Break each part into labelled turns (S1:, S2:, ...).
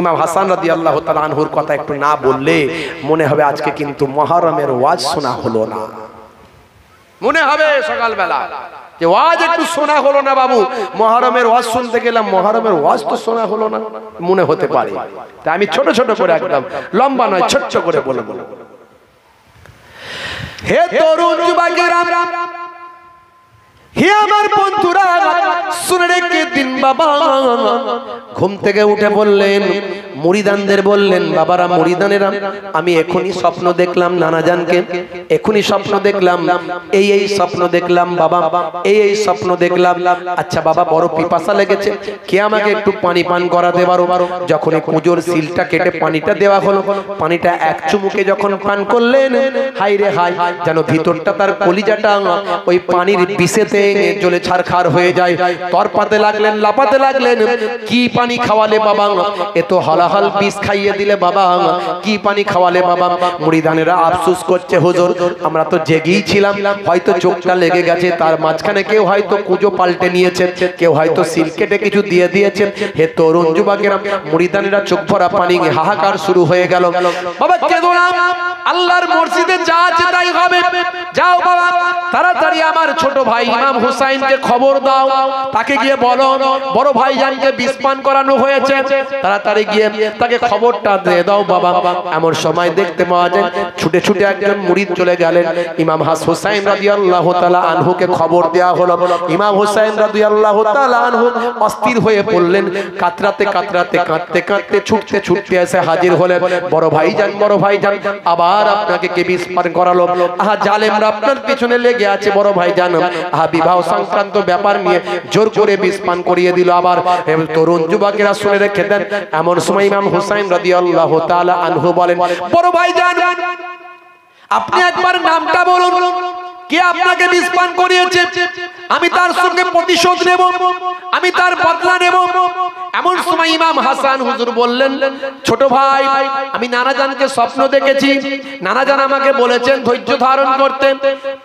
S1: ইমাম হাসান রাদি আল্লাহ আনহুর কথা একটু না বললে মনে হবে আজকে কিন্তু মহারমের ওয়াজ শোনা হলো না মনে হবে সকালবেলা যে ওয়াজ একটু শোনা হলো না বাবু মহারমের ওয়াজ শুনতে গেলাম মহারমের ওয়াজ তো শোনা হলো না মনে হতে পারে তাই আমি ছোট ছোট করে একদম লম্বা নয় ছোট্ট করে বলে বলে হে তরুণ যুবকেরা হে আমার বন্ধুরা শুনে রেখে দিন বাবা ঘুম থেকে উঠে বললেন মুরিদানদের বললেন বাবারা মুরিদানেরা আমি এখনই স্বপ্ন দেখলাম নানাজানকে এখনই স্বপ্ন দেখলাম এই এই স্বপ্ন দেখলাম বাবা এই এই স্বপ্ন দেখলাম আচ্ছা বাবা বড় পিপাসা লেগেছে কে আমাকে একটু পানি পান করাতে পারো যখন পুজোর সিলটা কেটে পানিটা দেওয়া হলো পানিটা এক চুমুকে যখন পান করলেন হাই রে হাই যেন ভিতরটা তার কলিজাটা ওই পানির বিষেতে জলে ছারখার হয়ে যায় তরপাতে লাগলেন লাপাতে লাগলেন কি পানি খাওয়ালে বাবা এত হালাহাল বিষ খাইয়ে দিলে বাবা কি পানি খাওয়ালে বাবা মুড়িদানেরা আফসুস করছে হুজুর আমরা তো জেগেই ছিলাম হয়তো চোখটা লেগে গেছে তার মাঝখানে কেউ হয়তো কুজো পাল্টে নিয়েছে কেউ হয়তো সিলকেটে কিছু দিয়ে দিয়েছে হে তরুণ যুবকেরা মুড়িদানেরা চোখ ভরা পানি হাহাকার শুরু হয়ে গেল বাবা কেদো আল্লাহর মসজিদে যা চাই হবে যাও বাবা তাড়াতাড়ি আমার ছোট ভাই ইমাম হুসাইনকে খবর দাও তাকে গিয়ে বলো বড় ভাই জানকে বিস্পান করানো হয়েছে তাড়াতাড়ি গিয়ে তাকে খবরটা দিয়ে দাও বাবা এমন সময় দেখতে পাওয়া যায় ছুটে ছুটে একজন মুরিদ চলে গেলেন ইমাম হাস হুসাইন রাদিয়াল্লাহু তাআলা আনহুকে খবর দেয়া হলো ইমাম হুসাইন রাদিয়াল্লাহু তাআলা আনহু অস্থির হয়ে পড়লেন কাতরাতে কাতরাতে কাঁদতে কাঁদতে ছুটতে ছুটতে এসে হাজির হলেন বড় ভাই যান বড় ভাই যান আবার আবার আপনাকে কে বিস্মরণ করালো আহা জালেমরা আপনার পিছনে লেগে আছে বড় ভাই জান আহা বিবাহ সংক্রান্ত ব্যাপার নিয়ে জোর করে বিস্পান করিয়ে দিল আবার তরুণ যুবকেরা শুনে রেখে দেন এমন সময় ইমাম হুসাইন রাদিয়াল্লাহু তাআলা আনহু বলেন বড় ভাই জান আপনি একবার নামটা বলুন কে আপনাকে বিষপান করিয়েছে আমি তার সঙ্গে প্রতিশোধ নেব আমি তার বদলা নেব এমন সময় ইমাম হাসান হুজুর বললেন ছোট ভাই আমি নানাজানকে স্বপ্ন দেখেছি নানাজান আমাকে বলেছেন ধৈর্য ধারণ করতে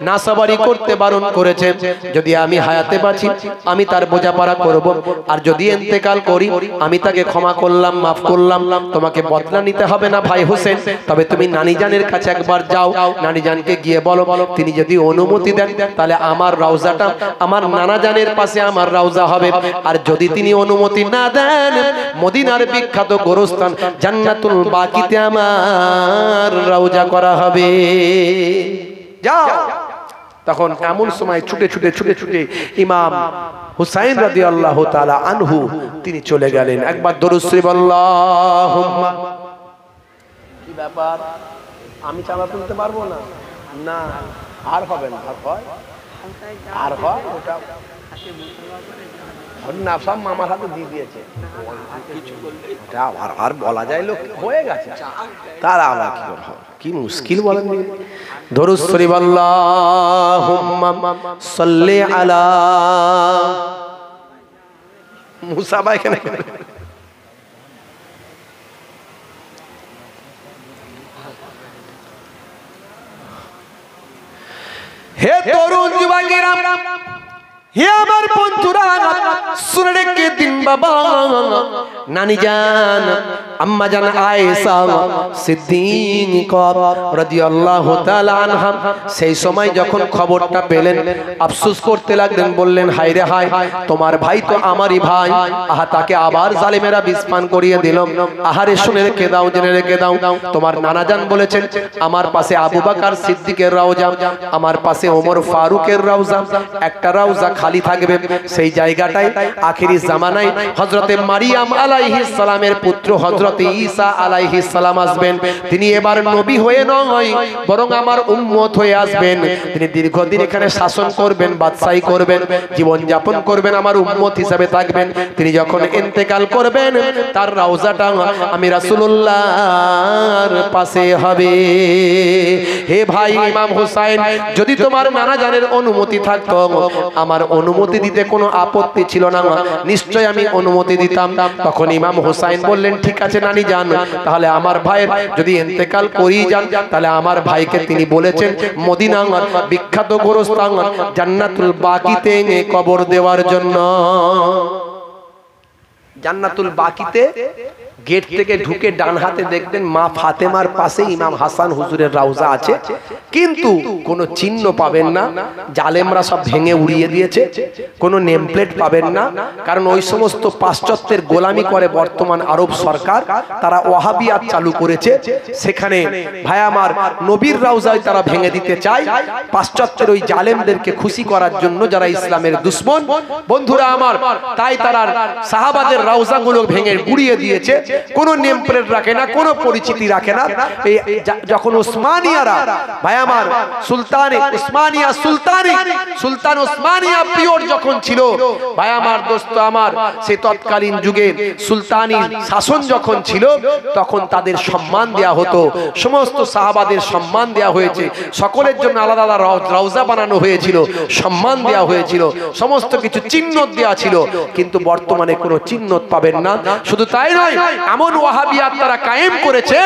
S1: না সবারই করতে বারণ করেছে যদি আমি হায়াতে বাঁচি আমি তার বোঝাপড়া করব আর যদি এতেকাল করি আমি তাকে ক্ষমা করলাম মাফ করলাম তোমাকে বদলা নিতে হবে না ভাই হোসেন তবে তুমি নানিজানের কাছে একবার যাও নানিজানকে গিয়ে বলো তিনি যদি ও অনুমতি দেন তাহলে আমার রাউজাটা আমার নানা জানের পাশে আমার রাউজা হবে আর যদি তিনি অনুমতি না দেন মদিনার বিখ্যাত গোরস্থান জান্নাতুল বাকিতে আমার রাউজা করা হবে যাও তখন এমন সময় ছুটে ছুটে ছুটে ছুটে ইমাম হুসাইন রাজি আল্লাহ তালা আনহু তিনি চলে গেলেন একবার দরুশ্রী বল্লাহ কি ব্যাপার আমি চালা তুলতে পারবো না না আর হবে না আর হয় আর হয় ওটা মামার হাতে দিয়ে দিয়েছে ওটা আর আর বলা যায় লোক হয়ে গেছে তার আলাদা কি হবে কি মুশকিল বলেন ধরুস শরীফ আল্লাহ আলা মুসাবা এখানে হে তরুণ যুবকেরা হে আমার বন্ধুরা শুনে রেখে দিন বাবা নানি যান আম্মা জান আয়েশা সিদ্দিকা রাদিয়াল্লাহু তাআলা আনহা সেই সময় যখন খবরটা পেলেন আফসোস করতে লাগলেন বললেন হায় রে হায় তোমার ভাই তো আমারই ভাই আহা তাকে আবার জালিমেরা বিস্পান করিয়ে দিল আহারে শুনে রেখে দাও জেনে রেখে দাও তোমার নানা জান বলেছেন আমার পাশে আবু বাকার সিদ্দিকের রাউজা আমার পাশে ওমর ফারুকের রাউজা একটা রাউজা খালি থাকবে সেই জায়গাটাই আখেরি জামানায় হযরতে মারিয়াম আলাইহিস সালামের পুত্র হযরত হজরতে ঈসা আলাইহি সালাম আসবেন তিনি এবার নবী হয়ে নয় বরং আমার উম্মত হয়ে আসবেন তিনি দীর্ঘদিন এখানে শাসন করবেন বাদশাহী করবেন জীবন যাপন করবেন আমার উম্মত হিসাবে থাকবেন তিনি যখন ইন্তেকাল করবেন তার রাউজাটা আমি রাসূলুল্লাহর পাশে হবে হে ভাই ইমাম হুসাইন যদি তোমার নানা জানের অনুমতি থাকত আমার অনুমতি দিতে কোনো আপত্তি ছিল না নিশ্চয় আমি অনুমতি দিতাম তখন ইমাম হুসাইন বললেন ঠিক আছে কাছে নানি যান তাহলে আমার ভাইয়ের যদি এতেকাল করি যান তাহলে আমার ভাইকে তিনি বলেছেন মদিনাঙ্গন বিখ্যাত গোরস্তাং জান্নাতুল বাকিতে কবর দেওয়ার জন্য জান্নাতুল বাকিতে গেট থেকে ঢুকে ডান হাতে দেখবেন মা ফাতেমার পাশে ইমাম হাসান হুজুরের রাউজা আছে কিন্তু কোনো চিহ্ন পাবেন না জালেমরা সব ভেঙে উড়িয়ে দিয়েছে কোনো নেমপ্লেট পাবেন না কারণ ওই সমস্ত পাশ্চাত্যের গোলামি করে বর্তমান আরব সরকার তারা ওয়াহাবিয়াত চালু করেছে সেখানে ভাই আমার নবীর রাউজায় তারা ভেঙে দিতে চায় পাশ্চাত্যের ওই জালেমদেরকে খুশি করার জন্য যারা ইসলামের দুশ্মন বন্ধুরা আমার তাই তারা সাহাবাদের রাউজাগুলো ভেঙে উড়িয়ে দিয়েছে কোনো নেম প্লেট রাখে না কোনো পরিচিতি রাখে না যখন ওসমানিয়ারা ভাই আমার সুলতানে ওসমানিয়া সুলতানি সুলতান ওসমানিয়া পিওর যখন ছিল ভাই আমার দোস্ত আমার সে তৎকালীন যুগে সুলতানি শাসন যখন ছিল তখন তাদের সম্মান দেয়া হতো সমস্ত সাহাবাদের সম্মান দেয়া হয়েছে সকলের জন্য আলাদা আলাদা রওজা বানানো হয়েছিল সম্মান দেয়া হয়েছিল সমস্ত কিছু চিহ্ন দেওয়া ছিল কিন্তু বর্তমানে কোনো চিহ্ন পাবেন না শুধু তাই নয় এমন ওয়াহাবিয়াত তারা কায়েম করেছে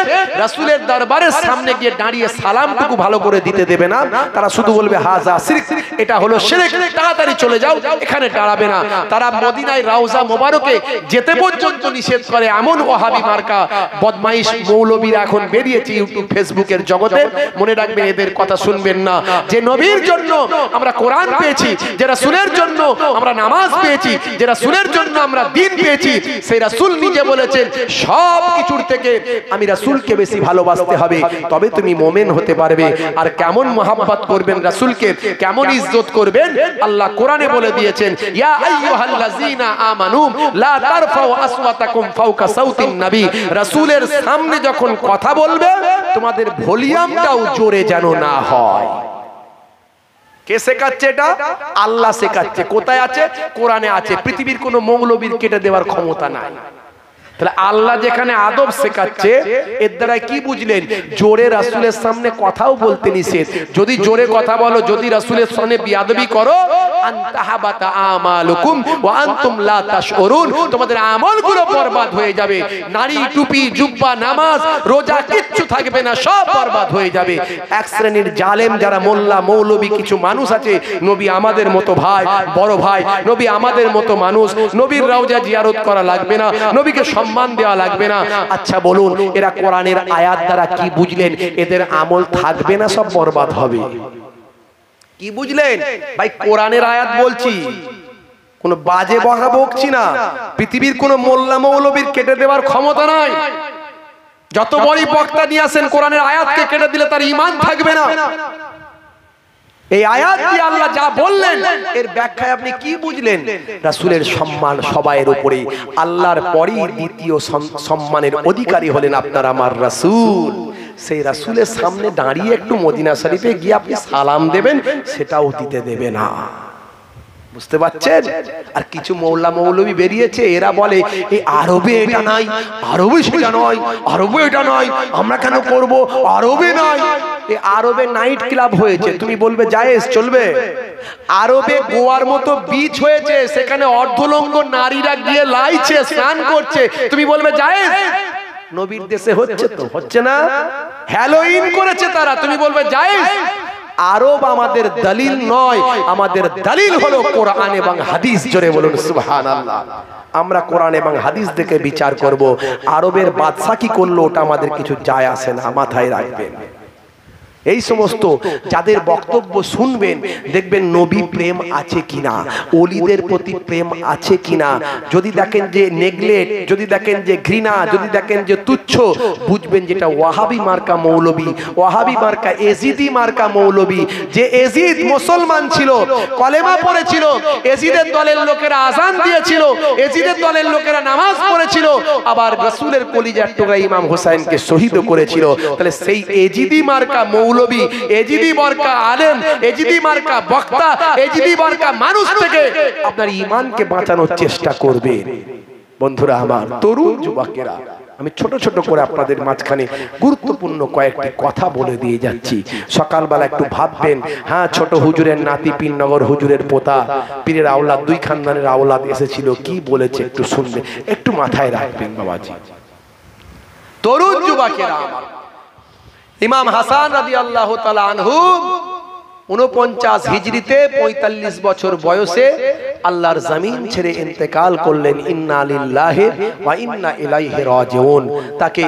S1: রাসুলের দরবারের সামনে গিয়ে দাঁড়িয়ে সালামটুকু ভালো করে দিতে দেবে না তারা শুধু বলবে হাজা সিরিক এটা হলো সেরেক তাড়াতাড়ি চলে যাও এখানে দাঁড়াবে না তারা মদিনায় রাউজা মোবারকে যেতে পর্যন্ত নিষেধ করে এমন ওয়াহাবি মার্কা বদমাইশ মৌলবীরা এখন বেরিয়েছে ইউটিউব ফেসবুকের জগতে মনে রাখবে এদের কথা শুনবেন না যে নবীর জন্য আমরা কোরআন পেয়েছি যে রাসুলের জন্য আমরা নামাজ পেয়েছি যে রাসুলের জন্য আমরা দিন পেয়েছি সেই রাসুল নিজে বলেছেন সব কিছুর থেকে আমি রাসুলকে বেশি ভালোবাসতে হবে তবে তুমি মোমেন হতে পারবে আর কেমন মোহাম্মত করবেন রাসুলকে কেমন ইজ্জত করবেন আল্লাহ কোরআনে বলে দিয়েছেন ইয়া আইয়ুহাল্লাযিনা আমানু লা তারফাউ আসওয়াতাকুম ফাওকা সাউতিন নবী রাসুলের সামনে যখন কথা বলবে তোমাদের ভলিউমটাও জোরে যেন না হয় কে শেখাচ্ছে এটা আল্লাহ শেখাচ্ছে কোথায় আছে কোরআনে আছে পৃথিবীর কোনো মৌলবীর কেটে দেওয়ার ক্ষমতা নাই তাহলে আল্লাহ যেখানে আদব শেখাচ্ছে এর দ্বারা কি বুঝলেন জোরে রাসুলের সামনে কথাও বলতে নিষেধ যদি জোরে কথা বলো যদি রাসুলের সামনে বিয়াদবি করো তোমাদের আমলগুলো হয়ে যাবে নারী টুপি জুব্বা নামাজ রোজা কিচ্ছু থাকবে না সব হয়ে যাবে এক শ্রেণীর জালেম যারা মোল্লা মৌলবি কিছু মানুষ আছে নবী আমাদের মতো ভাই বড় ভাই নবী আমাদের মতো মানুষ নবীর রাউজা জিয়ারত করা লাগবে না নবীকে সম্মান দেওয়া লাগবে না আচ্ছা বলুন এরা কোরআনের আয়াত দ্বারা কি বুঝলেন এদের আমল থাকবে না সব বরবাদ হবে কি বুঝলেন ভাই কোরআনের আয়াত বলছি কোন বাজে বহা বকছি না পৃথিবীর কোন মোল্লা মৌলবীর কেটে দেওয়ার ক্ষমতা নাই যত বড়ই বক্তা নিয়ে আসেন কোরআনের আয়াতকে কেটে দিলে তার ইমান থাকবে না এই আয়াত দিয়ে আল্লাহ যা বললেন এর ব্যাখ্যায় আপনি কি বুঝলেন রাসুলের সম্মান সবাইয়ের উপরে আল্লাহর পরেই দ্বিতীয় সম্মানের অধিকারী হলেন আপনার আমার রাসুল সেই রাসুলের সামনে দাঁড়িয়ে একটু মদিনা শরীফে গিয়ে আপনি সালাম দেবেন সেটাও দিতে দেবে না বুঝতে পারছেন আর কিছু মৌলা মৌলবি বেরিয়েছে এরা বলে এই আরবে এটা নাই আরবে সেটা নয় আরবে এটা নয় আমরা কেন করব আরবে নয় এই আরবে নাইট ক্লাব হয়েছে তুমি বলবে জায়েজ চলবে আরবে গোয়ার মতো বিচ হয়েছে সেখানে অর্ধলঙ্গ নারীরা গিয়ে লাইছে স্নান করছে তুমি বলবে জায়েজ নবীর দেশে হচ্ছে তো হচ্ছে না হ্যালোইন করেছে তারা তুমি বলবে জায়েজ আরব আমাদের দলিল নয় আমাদের দলিল হলো কোরআন এবং হাদিস জোরে বলুন সুহান আমরা কোরআন এবং হাদিস দেখে বিচার করব আরবের বাদশা কি করলো ওটা আমাদের কিছু যায় আসে না মাথায় রাখবেন এই সমস্ত যাদের বক্তব্য শুনবেন দেখবেন নবী প্রেম আছে কিনা অলিদের প্রতি প্রেম আছে কিনা যদি দেখেন যে নেগলেট যদি দেখেন যে ঘৃণা যদি দেখেন যে তুচ্ছ বুঝবেন যেটা ওয়াহাবি মার্কা মৌলবি ওয়াহাবি মার্কা এজিদি মার্কা মৌলবি যে এজিদ মুসলমান ছিল কলেমা পড়েছিল এজিদের দলের লোকেরা আজান দিয়েছিল এজিদের দলের লোকেরা নামাজ পড়েছিল আবার রসুলের কলিজার টোকা ইমাম হোসাইনকে শহীদ করেছিল তাহলে সেই এজিদি মার্কা মৌল মৌলবি এজিদি মার্কা আলেম এজিদি মার্কা বক্তা এজিদি মার্কা মানুষ থেকে আপনার ইমানকে বাঁচানোর চেষ্টা করবে বন্ধুরা আমার তরুণ যুবকেরা আমি ছোট ছোট করে আপনাদের মাঝখানে গুরুত্বপূর্ণ কয়েকটি কথা বলে দিয়ে যাচ্ছি সকালবেলা একটু ভাববেন হ্যাঁ ছোট হুজুরের নাতি পিনগর হুজুরের পোতা পীরের আওলাদ দুই খানদানের আওলাদ এসেছিল কি বলেছে একটু শুনবেন একটু মাথায় রাখবেন বাবাজি তরুণ যুবকেরা আমার ইমাম হাসান রাজি আল্লাহ আনহু উনপঞ্চাশ হিজড়িতে পঁয়তাল্লিশ বছর বয়সে আল্লাহর জামিন ছেড়ে ইন্তেকাল করলেন ইন্না আলিল্লাহে বা ইন্না ইলাইহে রাজিউন তাকে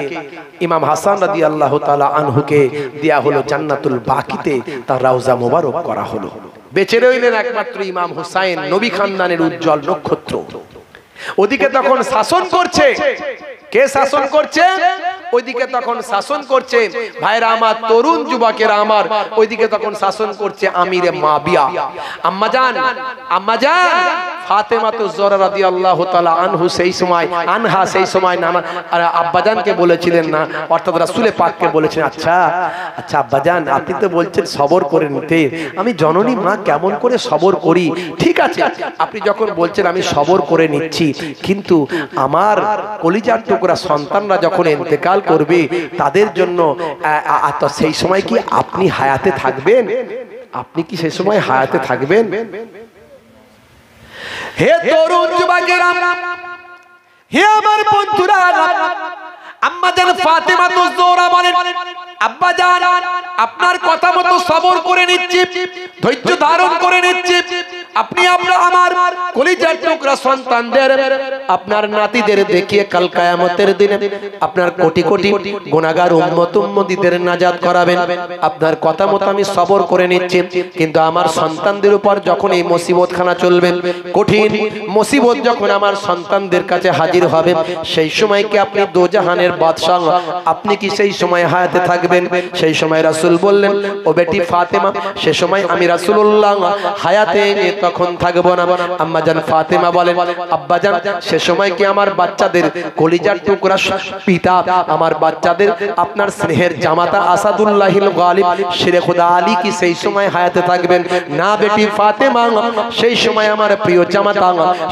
S1: ইমাম হাসান রাজি আল্লাহ তালা আনহুকে দেয়া হলো জান্নাতুল বাকিতে তার রাউজা মোবারক করা হলো বেঁচে রইলেন একমাত্র ইমাম হুসাইন নবী খানদানের উজ্জ্বল নক্ষত্র ওদিকে তখন শাসন করছে কে শাসন করছে ওইদিকে তখন শাসন করছে ভাইরা আমার তরুণ যুবকের আমার ওইদিকে তখন শাসন করছে আমিরে মাবিয়া আম্মা জান আম্মা জান ফাতেমা তো জোরা রাদি আল্লাহ তালা আনহু সেই সময় আনহা সেই সময় নানা আর আব্বাজানকে বলেছিলেন না অর্থাৎ রাসুলে পাককে বলেছেন আচ্ছা আচ্ছা আব্বাজান আপনি তো বলছেন সবর করে নিতে আমি জননী মা কেমন করে সবর করি ঠিক আছে আপনি যখন বলছেন আমি সবর করে নিচ্ছি কিন্তু আমার কলিজার করা সন্তানরা যখন এতেকাল করবে তাদের জন্য সেই সময় কি আপনি হায়াতে থাকবেন আপনি কি সেই সময় হায়াতে থাকবেন হে তরুণ যুবকেরা হে আমার বন্ধুরা আম্মাজান ফাতেমা তো জোরা বলেন আব্বা জান আপনার কথা মতো সবর করে নিচ্ছি ধৈর্য ধারণ করে নিচ্ছি আপনি আমরা আমার কলিজার টুকরা সন্তানদের আপনার নাতিদের দেখিয়ে কাল কায়ামতের দিনে আপনার কোটি কোটি গুনাহগার উম্মত উম্মতিদের নাজাত করাবেন আপনার কথা মতো আমি সবর করে নিচ্ছি কিন্তু আমার সন্তানদের উপর যখন এই মুসিবতখানা চলবে কঠিন মুসিবত যখন আমার সন্তানদের কাছে হাজির হবে সেই সময় কি আপনি দোজাহানের জাহানের বাদশাহ আপনি কি সেই সময় হায়াতে থাকবেন সেই সময় রাসুল বললেন ও বেটি ফাতেমা সে সময় আমি রাসুল উল্লাহ হায়াতে তখন থাকবো না আম্মা যান ফাতেমা বলে আব্বা যান সে সময় কি আমার বাচ্চাদের কলিজার টুকরা পিতা আমার বাচ্চাদের আপনার স্নেহের জামাতা আসাদুল্লাহ গালিব শেরে খোদা আলী কি সেই সময় হায়াতে থাকবেন না বেটি ফাতেমা সেই সময় আমার প্রিয় জামাতা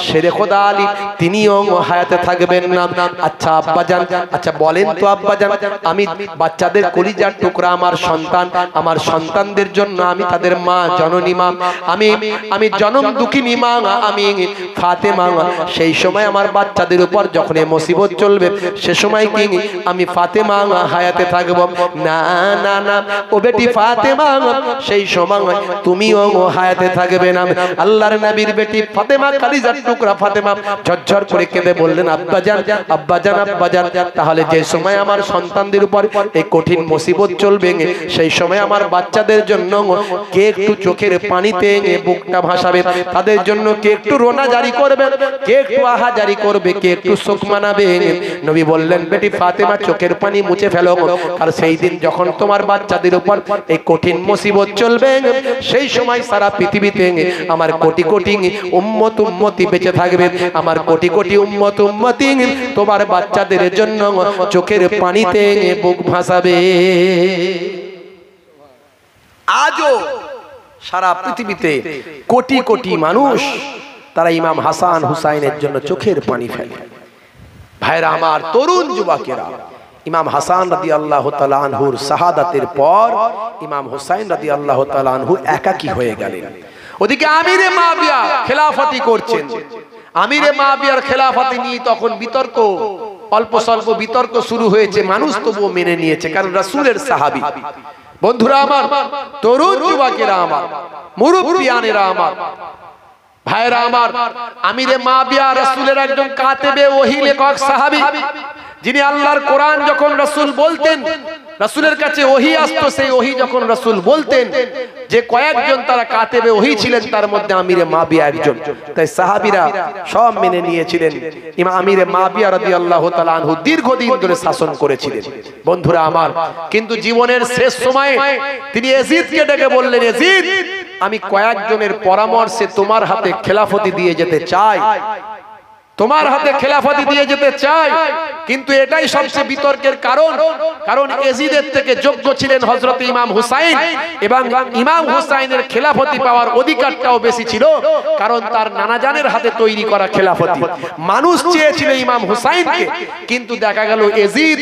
S1: শেরে খোদা আলী তিনিও হায়াতে থাকবেন না আচ্ছা আব্বা যান আচ্ছা আচ্ছা বলেন তো আব্বা জান আমি বাচ্চাদের করি যার টুকরা আমার সন্তান আমার সন্তানদের জন্য আমি তাদের মা জননী মা আমি আমি জনম দুঃখিনী মা আমি ফাতে মা সেই সময় আমার বাচ্চাদের উপর যখন এ মুসিবত চলবে সে সময় কি আমি ফাতে মা হায়াতে থাকব না না না ও বেটি ফাতে মা সেই সময় তুমিও হায়াতে থাকবে না আল্লাহর নবীর বেটি ফাতে মা ফাতেমা যার টুকরা ফাতে মা ঝরঝর করে কেঁদে বললেন আব্বা আব্বা জান জান আব্বা জান তাহলে তাহলে যে সময় আমার সন্তানদের উপর এই কঠিন মুসিবত চলবে সেই সময় আমার বাচ্চাদের জন্য কে একটু চোখের পানিতে বুকটা ভাসাবে তাদের জন্য কে একটু রোনা জারি করবে কে একটু আহা জারি করবে কে একটু শোক মানাবে নবী বললেন বেটি ফাতেমা চোখের পানি মুছে ফেলো আর সেই দিন যখন তোমার বাচ্চাদের উপর এই কঠিন মুসিবত চলবে সেই সময় সারা পৃথিবীতে আমার কোটি কোটি উম্মত উম্মতি বেঁচে থাকবে আমার কোটি কোটি উম্মত উম্মতি তোমার বাচ্চাদের জন্য চোখের পানিতে বুক ভাসাবে আজও সারা পৃথিবীতে কোটি কোটি মানুষ তারা ইমাম হাসান হুসাইনের জন্য চোখের পানি ফেলে ভাইরা আমার তরুণ যুবকেরা ইমাম হাসান রাদি আল্লাহ তালানহুর শাহাদাতের পর ইমাম হুসাইন রাদি আল্লাহ তালানহু একাকি হয়ে গেলেন ওদিকে আমিরে মাবিয়া খেলাফতি করছেন আমিরে মাবিয়ার খেলাফাতে নিয়ে তখন বিতর্ক অল্প স্বল্প বিতর্ক শুরু হয়েছে মানুষ তবুও মেনে নিয়েছে কারণ রাসুলের সাহাবি বন্ধুরা আমার তরুণ যুবকেরা আমার মুরুবিয়ানেরা আমার ভাইরা আমার আমিরে বিয়া রাসুলের একজন কাতেবে ওহি লেখক সাহাবি যিনি আল্লাহর কোরআন যখন রাসুল বলতেন রাসুলের কাছে ওহি আসতো সেই ওহি যখন রাসুল বলতেন যে কয়েকজন তারা কাতেবে ওহি ছিলেন তার মধ্যে আমিরে মাবিয়া একজন তাই সাহাবিরা সব মেনে নিয়েছিলেন ইমা আমিরে মাবিয়া রাদি আল্লাহ তালু দীর্ঘদিন ধরে শাসন করেছিলেন বন্ধুরা আমার কিন্তু জীবনের শেষ সময়ে তিনি এজিদকে ডেকে বললেন এজিদ আমি কয়েকজনের পরামর্শে তোমার হাতে খেলাফতি দিয়ে যেতে চাই তোমার হাতে খেলাফাতি দিয়ে যেতে চাই কিন্তু এটাই সবচেয়ে বিতর্কের কারণ কারণ এজিদের থেকে যোগ্য ছিলেন হজরত ইমাম হুসাইন এবং ইমাম হুসাইনের খেলাফতি পাওয়ার অধিকারটাও বেশি ছিল কারণ তার নানাজানের হাতে তৈরি করা খেলাফতি মানুষ চেয়েছিল ইমাম হুসাইনকে কিন্তু দেখা গেল এজিদ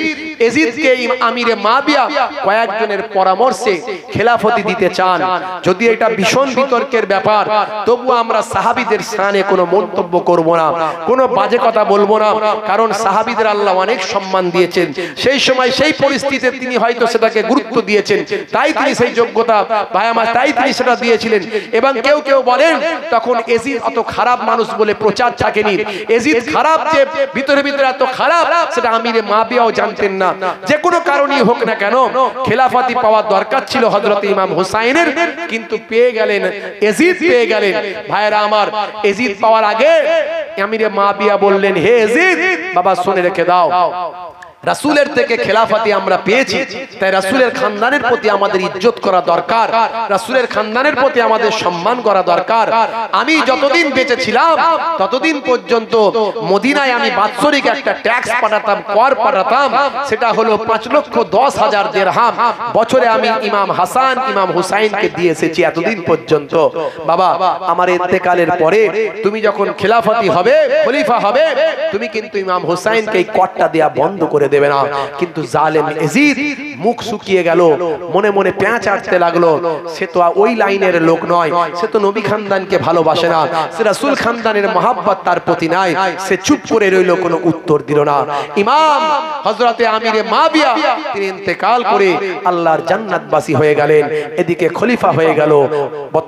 S1: এজিদকে আমিরে মাবিয়া কয়েকজনের পরামর্শে খেলাফতি দিতে চান যদি এটা ভীষণ বিতর্কের ব্যাপার তবু আমরা সাহাবিদের স্থানে কোনো মন্তব্য করব না কোনো বাজে কথা বলবো না কারণ সাহাবিদের আল্লাহ অনেক সম্মান দিয়েছেন সেই সময় সেই পরিস্থিতিতে তিনি হয়তো সেটাকে গুরুত্ব দিয়েছেন তাই তিনি সেই যোগ্যতা ভাই আমার তাই তিনি সেটা দিয়েছিলেন এবং কেউ কেউ বলেন তখন এজিদ অত খারাপ মানুষ বলে প্রচার থাকেনি এজিদ খারাপ যে ভিতরে ভিতরে এত খারাপ সেটা আমিরে মাবিয়াও জানতেন না না যে কোনো কারণেই হোক না কেন খেলাফাতি পাওয়ার দরকার ছিল হজরত ইমাম হুসাইনের কিন্তু পেয়ে গেলেন এজিদ পেয়ে গেলেন ভাইরা আমার এজিদ পাওয়ার আগে আমিরে মা বিয়া বললেন হে এজিদ বাবা শুনে রেখে দাও রাসুলের থেকে খেলাফাতি আমরা পেয়েছি তাই রাসুলের খানদানের প্রতি আমাদের ইজ্জত করা দরকার রাসুলের খানদানের প্রতি আমাদের সম্মান করা দরকার আমি যতদিন বেঁচে ছিলাম ততদিন পর্যন্ত মদিনায় আমি বাৎসরিক একটা ট্যাক্স পাঠাতাম কর পাঠাতাম সেটা হলো পাঁচ লক্ষ দশ হাজার দেড়হাম বছরে আমি ইমাম হাসান ইমাম হুসাইনকে দিয়ে এসেছি এতদিন পর্যন্ত বাবা আমার এতেকালের পরে তুমি যখন খেলাফতি হবে খলিফা হবে তুমি কিন্তু ইমাম হুসাইনকে এই করটা দেয়া বন্ধ করে দেবে না কিন্তু জালেম এজিদ মুখ শুকিয়ে গেল মনে মনে পেঁচ আটতে লাগলো সে তো ওই লাইনের লোক নয় সে তো নবী খানদানকে ভালোবাসে না সে রাসুল খানদানের মহাব্বত তার প্রতি নাই সে চুপ করে রইল কোনো উত্তর দিল না ইমাম হজরতে আমিরে মাবিয়া তিনি ইন্তেকাল করে আল্লাহর জান্নাতবাসী হয়ে গেলেন এদিকে খলিফা হয়ে গেল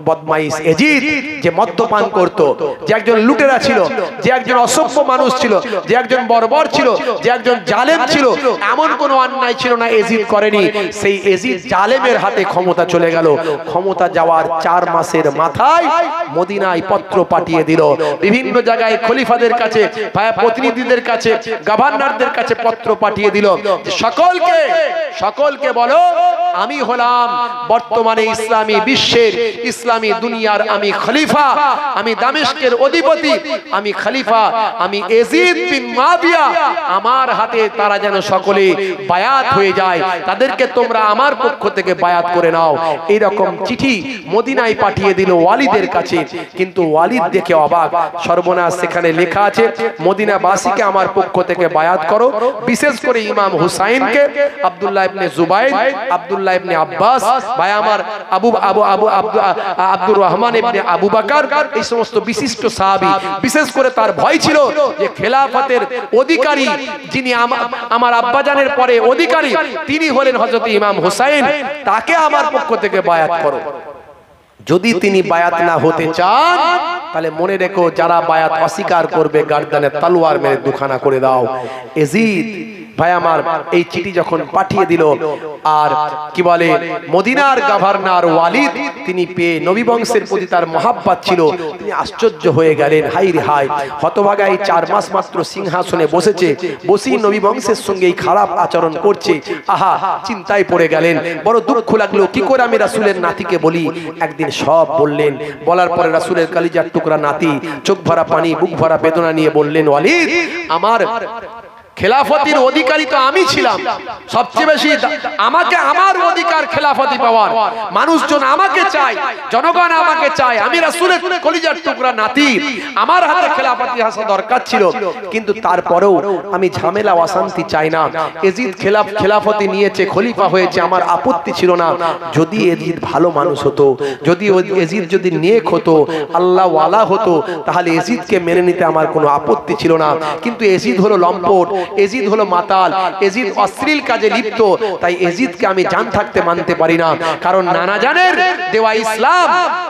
S1: বদমাইশ এজিদ যে মদ্যপান করত যে একজন লুটেরা ছিল যে একজন অসভ্য মানুষ ছিল যে একজন বর্বর ছিল যে একজন জালেম ছিল ছিল এমন কোন অন্যায় ছিল না এজিদ করেনি সেই এজিদ জালেমের হাতে ক্ষমতা চলে গেল ক্ষমতা যাওয়ার চার মাসের মাথায় মদিনায় পত্র পাঠিয়ে দিল বিভিন্ন জায়গায় খলিফাদের কাছে প্রতিনিধিদের কাছে গভর্নরদের কাছে পত্র পাঠিয়ে দিল সকলকে সকলকে বলো আমি হলাম বর্তমানে ইসলামী বিশ্বের ইসলামী দুনিয়ার আমি খলিফা আমি দামেশকের অধিপতি আমি খলিফা আমি এজিদ বিন মাবিয়া আমার হাতে তারা যেন সকলে বায়াত হয়ে যায় তাদেরকে তোমরা আমার পক্ষ থেকে বায়াত করে নাও এইরকম চিঠি মদিনায় পাঠিয়ে দিল ওয়ালিদের কাছে কিন্তু ওয়ালিদ দেখে অবাক সর্বনাশ সেখানে লেখা আছে মদিনাবাসীকে আমার পক্ষ থেকে বায়াত করো বিশেষ করে ইমাম হুসাইনকে আবদুল্লাহ ইবনে জুবাইর আবদুল্লাহ ইবনে আব্বাস ভাই আমার আবু আবু আবু আব্দুর রহমান ইবনে আবু বকর এই সমস্ত বিশিষ্ট সাহাবী বিশেষ করে তার ভয় ছিল যে খেলাফতের অধিকারী যিনি আমার আব্বাজানের পরে অধিকারী তিনি হলেন হজরত ইমাম হুসাইন তাকে আমার পক্ষ থেকে বায়াত করো যদি তিনি বায়াত না হতে চান তাহলে মনে রেখো যারা বায়াত অস্বীকার করবে গার্ডানের তালোয়ার মেরে দুখানা করে দাও এজিদ ভাই আমার এই চিঠি যখন পাঠিয়ে দিল আর কি বলে মদিনার গভর্নর ওয়ালিদ তিনি পেয়ে নবী বংশের প্রতি তার মহাব্বাত ছিল তিনি আশ্চর্য হয়ে গেলেন হাই রে হাই হতভাগা এই চার মাস মাত্র সিংহাসনে বসেছে বসেই নবী বংশের সঙ্গে এই খারাপ আচরণ করছে আহা চিন্তায় পড়ে গেলেন বড় দুঃখ লাগলো কি করে আমি রাসুলের নাতিকে বলি একদিন সব বললেন বলার পরে রাসুলের কালিজার টুকরা নাতি চোখ ভরা পানি বুক ভরা বেদনা নিয়ে বললেন ওয়ালিদ আমার খেলাফতির অধিকারী তো আমি ছিলাম সবচেয়ে বেশি আমাকে আমার অধিকার খেলাফতি পাওয়ার মানুষজন আমাকে চায় জনগণ আমাকে চায় আমি রাসুলের কলিজার টুকরা নাতি আমার হাতে খেলাফতি আসা দরকার ছিল কিন্তু তারপরেও আমি ঝামেলা অশান্তি চাই না এজিদ খেলাফ খেলাফতি নিয়েছে খলিফা হয়েছে আমার আপত্তি ছিল না যদি এজিদ ভালো মানুষ হতো যদি এজিদ যদি নেক হতো আল্লাহ ওয়ালা হতো তাহলে এজিদকে মেনে নিতে আমার কোনো আপত্তি ছিল না কিন্তু এজিদ হলো লম্পট এজিদ হলো মাতাল এজিদ অশ্লীল কাজে লিপ্ত তাই এজিদকে আমি জান থাকতে মানতে পারি না কারণ নানা জানের দেওয়া ইসলাম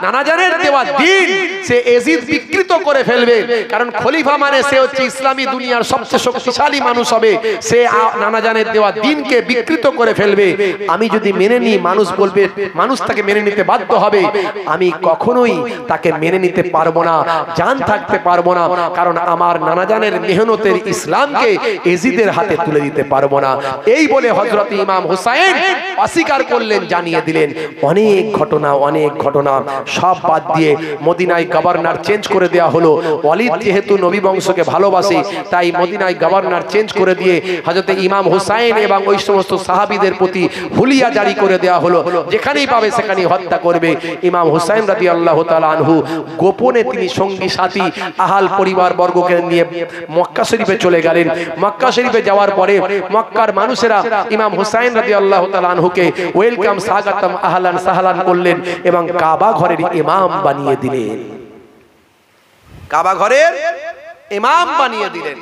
S1: নানা জানের দেওয়া দিন সে এজিদ বিকৃত করে ফেলবে কারণ খলিফা মানে সে হচ্ছে ইসলামী দুনিয়ার সবচেয়ে শক্তিশালী মানুষ হবে সে নানা জানের দেওয়া দিনকে বিকৃত করে ফেলবে আমি যদি মেনে নিই মানুষ বলবে মানুষ তাকে মেনে নিতে বাধ্য হবে আমি কখনোই তাকে মেনে নিতে পারবো না জান থাকতে পারবো না কারণ আমার নানা জানের মেহনতের ইসলামকে এজিদের হাতে তুলে দিতে পারবো না এই বলে হজরত ইমাম হুসাইন অস্বীকার করলেন জানিয়ে দিলেন অনেক ঘটনা অনেক ঘটনা সব বাদ দিয়ে মদিনায় গভর্নর চেঞ্জ করে দেয়া হলো অলিদ যেহেতু নবী বংশকে ভালোবাসে তাই মদিনায় গভর্নর চেঞ্জ করে দিয়ে হজরত ইমাম হুসাইন এবং ওই সমস্ত সাহাবিদের প্রতি হুলিয়া জারি করে দেয়া হলো যেখানেই পাবে সেখানেই হত্যা করবে ইমাম হুসাইন রাজি আল্লাহ আনহু গোপনে তিনি সঙ্গী সাথী আহাল পরিবার বর্গকে নিয়ে মক্কা শরীফে চলে গেলেন মক্কা মক্কা শরীফে যাওয়ার পরে মক্কার মানুষেরা ইমাম হুসাইন রাজি আল্লাহ তালানহুকে ওয়েলকাম স্বাগতম আহলান সাহালান করলেন এবং কাবা ঘরের ইমাম বানিয়ে দিলেন কাবা ঘরের ইমাম বানিয়ে দিলেন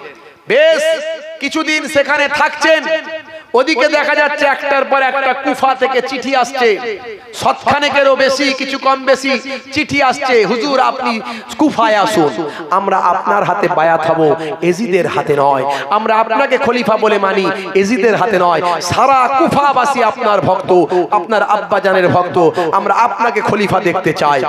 S1: বেশ কিছুদিন সেখানে থাকছেন ওদিকে দেখা যাচ্ছে একটার পর একটা কুফা থেকে চিঠি আসছে সৎখানেকেরও বেশি কিছু কম বেশি চিঠি আসছে হুজুর আপনি কুফায় আসুন আমরা আপনার হাতে বায়াত হব এজিদের হাতে নয় আমরা আপনাকে খলিফা বলে মানি এজিদের হাতে নয় সারা কুফাবাসী আপনার ভক্ত আপনার আব্বাজানের ভক্ত আমরা আপনাকে খলিফা দেখতে চাই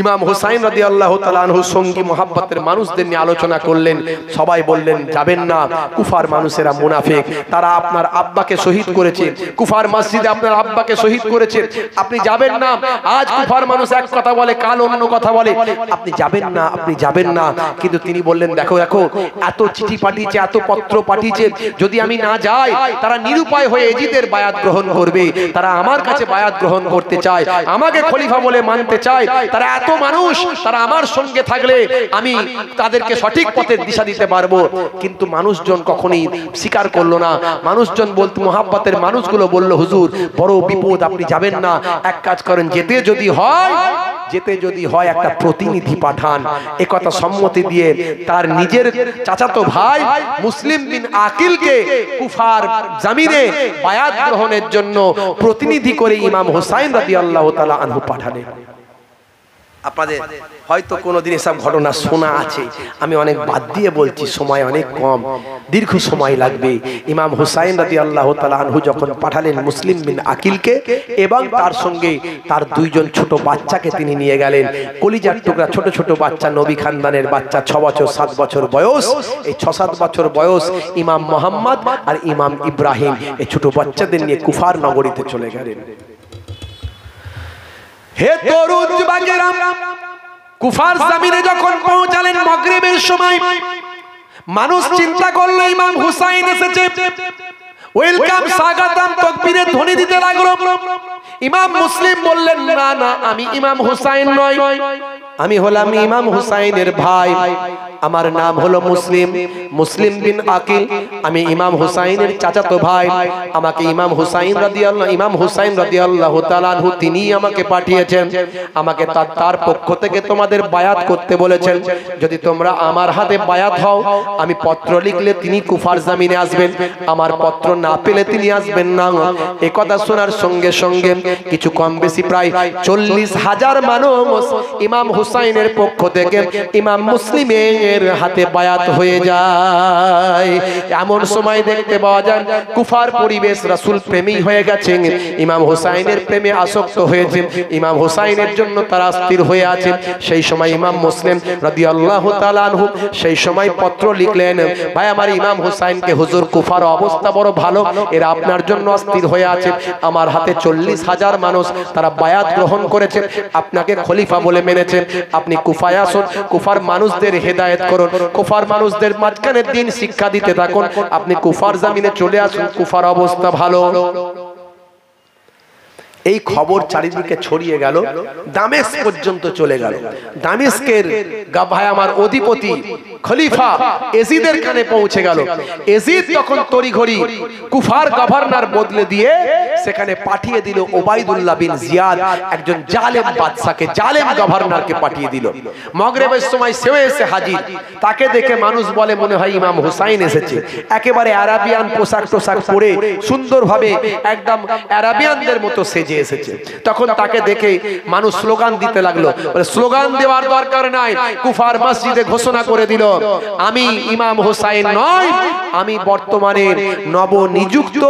S1: ইমাম হুসাইন রাজি আল্লাহ তালানহুর সঙ্গী মোহাব্বতের মানুষদের নিয়ে আলোচনা করলেন সবাই বললেন যাবেন না কুফার মানুষেরা মুনাফেক তারা আপনার আব্বাকে শহীদ করেছে কুফার মসজিদে আপনার আব্বাকে শহীদ করেছে আপনি যাবেন না আজ কুফার মানুষ এক কথা বলে কাল অন্য কথা বলে আপনি যাবেন না আপনি যাবেন না কিন্তু তিনি বললেন দেখো দেখো এত চিঠি পাঠিয়েছে এত পত্র পাঠিয়েছে যদি আমি না যাই তারা নিরুপায় হয়ে এজিদের বায়াত গ্রহণ করবে তারা আমার কাছে বায়াত গ্রহণ করতে চায় আমাকে খলিফা বলে মানতে চায় তারা এত মানুষ তারা আমার সঙ্গে থাকলে আমি তাদেরকে সঠিক পথে দিশা দিতে পারবো কিন্তু মানুষজন কখনই স্বীকার করলো না মানুষজন বলতে মোহাব্বতের মানুষগুলো বলল হুজুর বড় বিপদ আপনি যাবেন না এক কাজ করেন যেতে যদি হয় যেতে যদি হয় একটা প্রতিনিধি পাঠান একথা সম্মতি দিয়ে তার নিজের চাচাতো ভাই মুসলিম বিন আকিলকে কুফার জামিনে বায়াত গ্রহণের জন্য প্রতিনিধি করে ইমাম হোসাইন রাজি আল্লাহ তালা আনহু পাঠালেন আপনাদের হয়তো কোনো দিন এসব ঘটনা শোনা আছে আমি অনেক বাদ দিয়ে বলছি সময় অনেক কম দীর্ঘ সময় লাগবে ইমাম হুসাইন রাজি আল্লাহ তালাহু যখন পাঠালেন মুসলিম বিন আকিলকে এবং তার সঙ্গে তার দুইজন ছোট বাচ্চাকে তিনি নিয়ে গেলেন কলিজার টুকরা ছোট ছোট বাচ্চা নবী খানদানের বাচ্চা ছ বছর সাত বছর বয়স এই ছ সাত বছর বয়স ইমাম মোহাম্মদ আর ইমাম ইব্রাহিম এই ছোট বাচ্চাদের নিয়ে কুফার নগরীতে চলে গেলেন হে তরুণ যুবকেরা কুফার জামিনে যখন পৌঁছালেন মগরিবের সময় মানুষ চিন্তা করলো ইমাম হুসাইন এসেছে ওয়েলকাম স্বাগতম তকবীরে ধ্বনি দিতে লাগলো ইমাম মুসলিম বললেন না না আমি ইমাম হুসাইন নই আমি হলাম ইমাম হুসাইনের ভাই আমার নাম হলো মুসলিম মুসলিম বিন আকিল আমি ইমাম হুসাইনের চাচাতো ভাই আমাকে ইমাম হুসাইন রাদিয়াল্লাহ ইমাম হুসাইন রাদিয়াল্লাহু তাআলা তিনিই আমাকে পাঠিয়েছেন আমাকে তার তার পক্ষ থেকে তোমাদের বায়াত করতে বলেছেন যদি তোমরা আমার হাতে বায়াত হও আমি পত্র লিখলে তিনি কুফার জামিনে আসবেন আমার পত্র না পেলে তিনি আসবেন না এ কথা শোনার সঙ্গে সঙ্গে কিছু কম বেশি প্রায় চল্লিশ হাজার মানুষ ইমাম হুসাইনের পক্ষ থেকে ইমাম মুসলিমের হাতে বায়াত হয়ে যায় এমন সময় দেখতে পাওয়া যায় কুফার পরিবেশ রাসুল প্রেমী হয়ে গেছে ইমাম হুসাইনের প্রেমে আসক্ত হয়েছে ইমাম হুসাইনের জন্য তারা স্থির হয়ে আছে সেই সময় ইমাম মুসলিম রাদি আল্লাহ সেই সময় পত্র লিখলেন ভাই আমার ইমাম হুসাইনকে হুজুর কুফার অবস্থা বড় ভালো ভালো এরা আপনার জন্য অস্থির হয়ে আছে আমার হাতে চল্লিশ হাজার মানুষ তারা বায়াত গ্রহণ করেছে আপনাকে খলিফা বলে মেনেছেন আপনি কুফায় আসুন কুফার মানুষদের হেদায়ত করুন কুফার মানুষদের মাঝখানে দিন শিক্ষা দিতে থাকুন আপনি কুফার জামিনে চলে আসুন কুফার অবস্থা ভালো এই খবর চারিদিকে ছড়িয়ে গেল দামেস পর্যন্ত চলে গেল দামেস্কের ভাই আমার অধিপতি খলিফা এজিদের কানে পৌঁছে গেল এজিদ তখন তড়িঘড়ি কুফার গভর্নর বদলে দিয়ে সেখানে পাঠিয়ে দিল ওবাইদুল্লাহ বিন জিয়াদ একজন জালেম বাদশাকে জালেম গভর্নরকে পাঠিয়ে দিল মগরেবের সময় সেও এসে হাজির তাকে দেখে মানুষ বলে মনে হয় ইমাম হুসাইন এসেছে একেবারে আরাবিয়ান পোশাক টোশাক পরে সুন্দরভাবে একদম আরাবিয়ানদের মতো সেজে বেজে এসেছে তখন তাকে দেখে মানুষ স্লোগান দিতে লাগলো স্লোগান দেওয়ার দরকার নাই কুফার মসজিদে ঘোষণা করে দিল আমি ইমাম হোসাইন নয় আমি বর্তমানে নবনিযুক্ত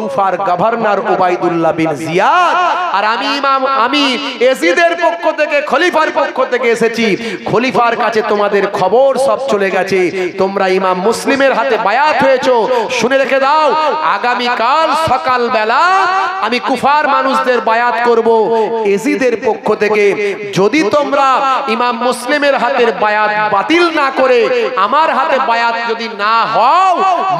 S1: কুফার গভর্নর ওবাইদুল্লাহ বিন জিয়াদ আর আমি ইমাম আমি এজিদের পক্ষ থেকে খলিফার পক্ষ থেকে এসেছি খলিফার কাছে তোমাদের খবর সব চলে গেছে তোমরা ইমাম মুসলিমের হাতে বায়াত হয়েছো শুনে রেখে দাও আগামী কাল সকাল বেলা আমি কুফার মানুষ মানুষদের বায়াত করব এসিদের পক্ষ থেকে যদি তোমরা ইমাম মুসলিমের হাতের বায়াত বাতিল না করে আমার হাতে বায়াত যদি না হও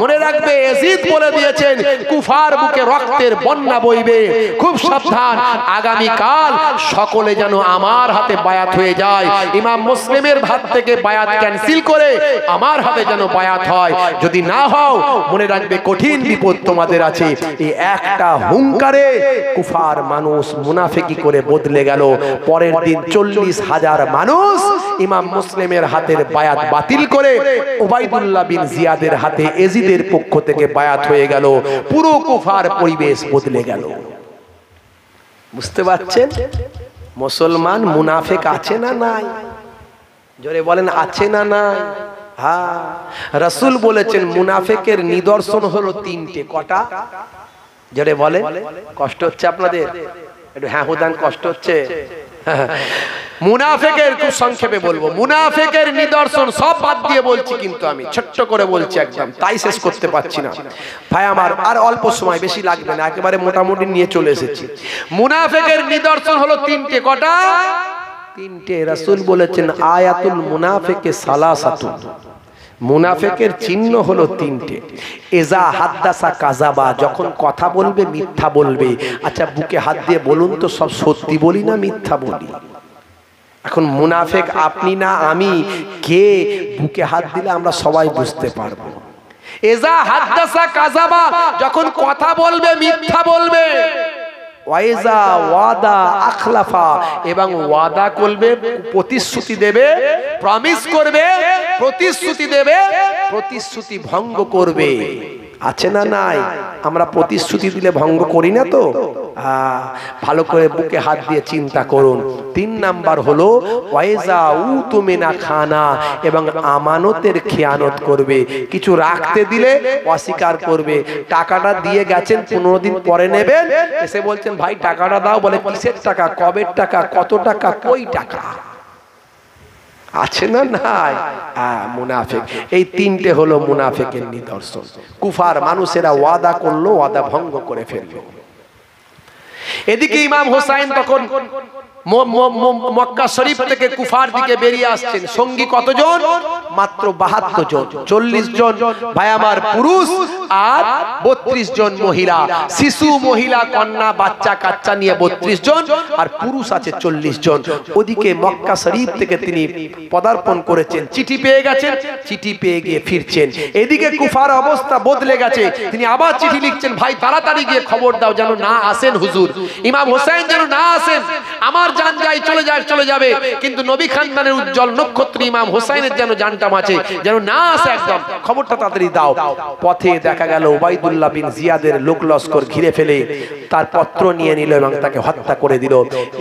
S1: মনে রাখবে এজিদ বলে দিয়েছেন কুফার বুকে রক্তের বন্যা বইবে খুব সাবধান আগামী কাল সকলে যেন আমার হাতে বায়াত হয়ে যায় ইমাম মুসলিমের হাত থেকে বায়াত ক্যান্সেল করে আমার হাতে যেন বায়াত হয় যদি না হও মনে রাখবে কঠিন বিপদ তোমাদের আছে এই একটা হুঙ্কারে কুফার হাজার মানুষ মুনাফেকি করে বদলে গেল পরের দিন চল্লিশ হাজার মানুষ ইমাম মুসলিমের হাতের বায়াত বাতিল করে ওবায়দুল্লাহ বিন জিয়াদের হাতে এজিদের পক্ষ থেকে বায়াত হয়ে গেল পুরো কুফার পরিবেশ বদলে গেল বুঝতে পারছেন মুসলমান মুনাফেক আছে না নাই জোরে বলেন আছে না নাই হ্যাঁ রাসূল বলেছেন মুনাফেকের নিদর্শন হলো তিনটে কটা জোরে বলে কষ্ট হচ্ছে আপনাদের একটু হ্যাঁ হুদান হ্যাঁ কষ্ট হচ্ছে মুনাফেকের খুব সংক্ষেপে বলবো মুনাফেকের নিদর্শন সব বাদ দিয়ে বলছি কিন্তু আমি ছোট্ট করে বলছি একদম তাই শেষ করতে পারছি না ভাই আমার আর অল্প সময় বেশি লাগবে না একেবারে মোটামুটি নিয়ে চলে এসেছি মুনাফেকের নিদর্শন হলো তিনটে কটা তিনটে রাসুল বলেছেন আয়াতুল মুনাফেকে সালাসাতুন মুনাফেকের চিহ্ন হলো তিনটে এজা হাদ্দাসা কাজাবা যখন কথা বলবে মিথ্যা বলবে আচ্ছা বুকে হাত দিয়ে বলুন তো সব সত্যি বলি না মিথ্যা বলি এখন মুনাফেক আপনি না আমি কে বুকে হাত দিলে আমরা সবাই বুঝতে পারবো এজা হাদ্দাসা কাজাবা যখন কথা বলবে মিথ্যা বলবে ওয়াইজা ওয়াদা আখলাফা এবং ওয়াদা করবে প্রতিশ্রুতি দেবে প্রমিস করবে প্রতিশ্রুতি দেবে প্রতিশ্রুতি ভঙ্গ করবে আছে না নাই আমরা প্রতিশ্রুতি দিলে ভঙ্গ করি না তো ভালো করে বুকে হাত দিয়ে চিন্তা করুন তিন নাম্বার হলো ওয়েজা উ তুমি না খানা এবং আমানতের খেয়ানত করবে কিছু রাখতে দিলে অস্বীকার করবে টাকাটা দিয়ে গেছেন পনেরো দিন পরে নেবেন এসে বলছেন ভাই টাকাটা দাও বলে কিসের টাকা কবের টাকা কত টাকা কই টাকা আছে না নাই মুনাফেক এই তিনটে হলো মুনাফেকের নিদর্শন কুফার মানুষেরা ওয়াদা করলো ওয়াদা ভঙ্গ করে ফেললো এদিকে ইমাম হোসাইন তখন মক্কা শরীফ থেকে কুফার দিকে বেরিয়ে আসছেন সঙ্গী কতজন মাত্র বাহাত্তর জন চল্লিশ জন ভাই আমার পুরুষ আর বত্রিশ জন মহিলা শিশু মহিলা কন্যা বাচ্চা কাচ্চা নিয়ে বত্রিশ জন আর পুরুষ আছে চল্লিশ জন ওদিকে মক্কা শরীফ থেকে তিনি পদার্পণ করেছেন চিঠি পেয়ে গেছেন চিঠি পেয়ে গিয়ে ফিরছেন এদিকে কুফার অবস্থা বদলে গেছে তিনি আবার চিঠি লিখছেন ভাই তাড়াতাড়ি গিয়ে খবর দাও যেন না আসেন হুজুর ইমাম হোসেন যেন না আসেন আমার যায় চলে যায় চলে যাবে কিন্তু নবী খানদানের উজ্জ্বল নক্ষত্র ইমাম হোসাইনের যেন জানটা মাছে যেন না একদম খবরটা তাড়াতাড়ি দাও পথে দেখা গেল বিন জিয়াদের লোক লস্কর ঘিরে ফেলে তার পত্র নিয়ে নিল এবং তাকে হত্যা করে দিল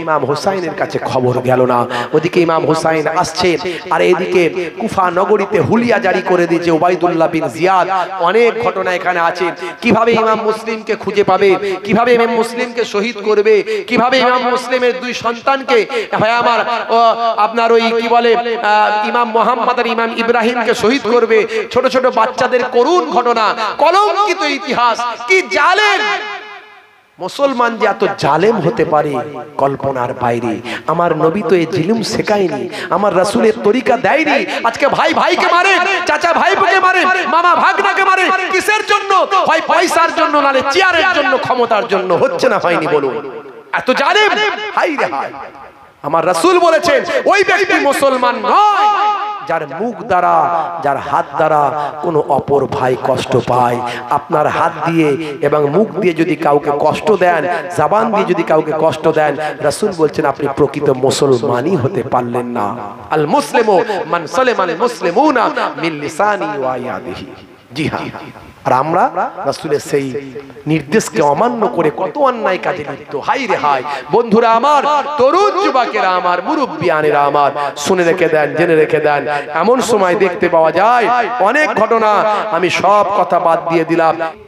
S1: ইমাম হোসাইনের কাছে খবর গেল না ওদিকে ইমাম হোসাইন আসছে আর এদিকে কুফা নগরীতে হুলিয়া জারি করে দিয়েছে ওবায়দুল্লাহ বিন জিয়াদ অনেক ঘটনা এখানে আছে কিভাবে ইমাম মুসলিমকে খুঁজে পাবে কিভাবে ইমাম মুসলিমকে শহীদ করবে কিভাবে ইমাম মুসলিমের দুই সন্তান সন্তানকে হয় আমার আপনার ওই কি বলে ইমাম মোহাম্মদ আর ইমাম ইব্রাহিমকে শহীদ করবে ছোট ছোট বাচ্চাদের করুণ ঘটনা কলঙ্কিত ইতিহাস কি জালেন মুসলমান যে এত জালেম হতে পারে কল্পনার বাইরে আমার নবী তো এই জিলুম শেখায়নি আমার রাসুলের তরিকা দেয়নি আজকে ভাই ভাইকে মারে চাচা ভাইকে মারে মামা ভাগনাকে মারে কিসের জন্য হয় পয়সার জন্য নালে চেয়ারের জন্য ক্ষমতার জন্য হচ্ছে না হয়নি বলুন এত জানেন হাই রে হাই আমার রাসূল বলেছেন ওই ব্যক্তি মুসলমান নয় যার মুখ দ্বারা যার হাত দ্বারা কোনো অপর ভাই কষ্ট পায় আপনার হাত দিয়ে এবং মুখ দিয়ে যদি কাউকে কষ্ট দেন জাবান দিয়ে যদি কাউকে কষ্ট দেন রাসুল বলছেন আপনি প্রকৃত মুসলমানই হতে পারলেন না আল মুসলিম মান সালেমান মুসলিমুনা মিন লিসানি ওয়া ইয়াদিহি নির্দেশকে অমান্য করে কত অন্যায় বন্ধুরা আমার আমার শুনে রেখে দেন জেনে রেখে দেন এমন সময় দেখতে পাওয়া যায় অনেক ঘটনা আমি সব কথা বাদ দিয়ে দিলাম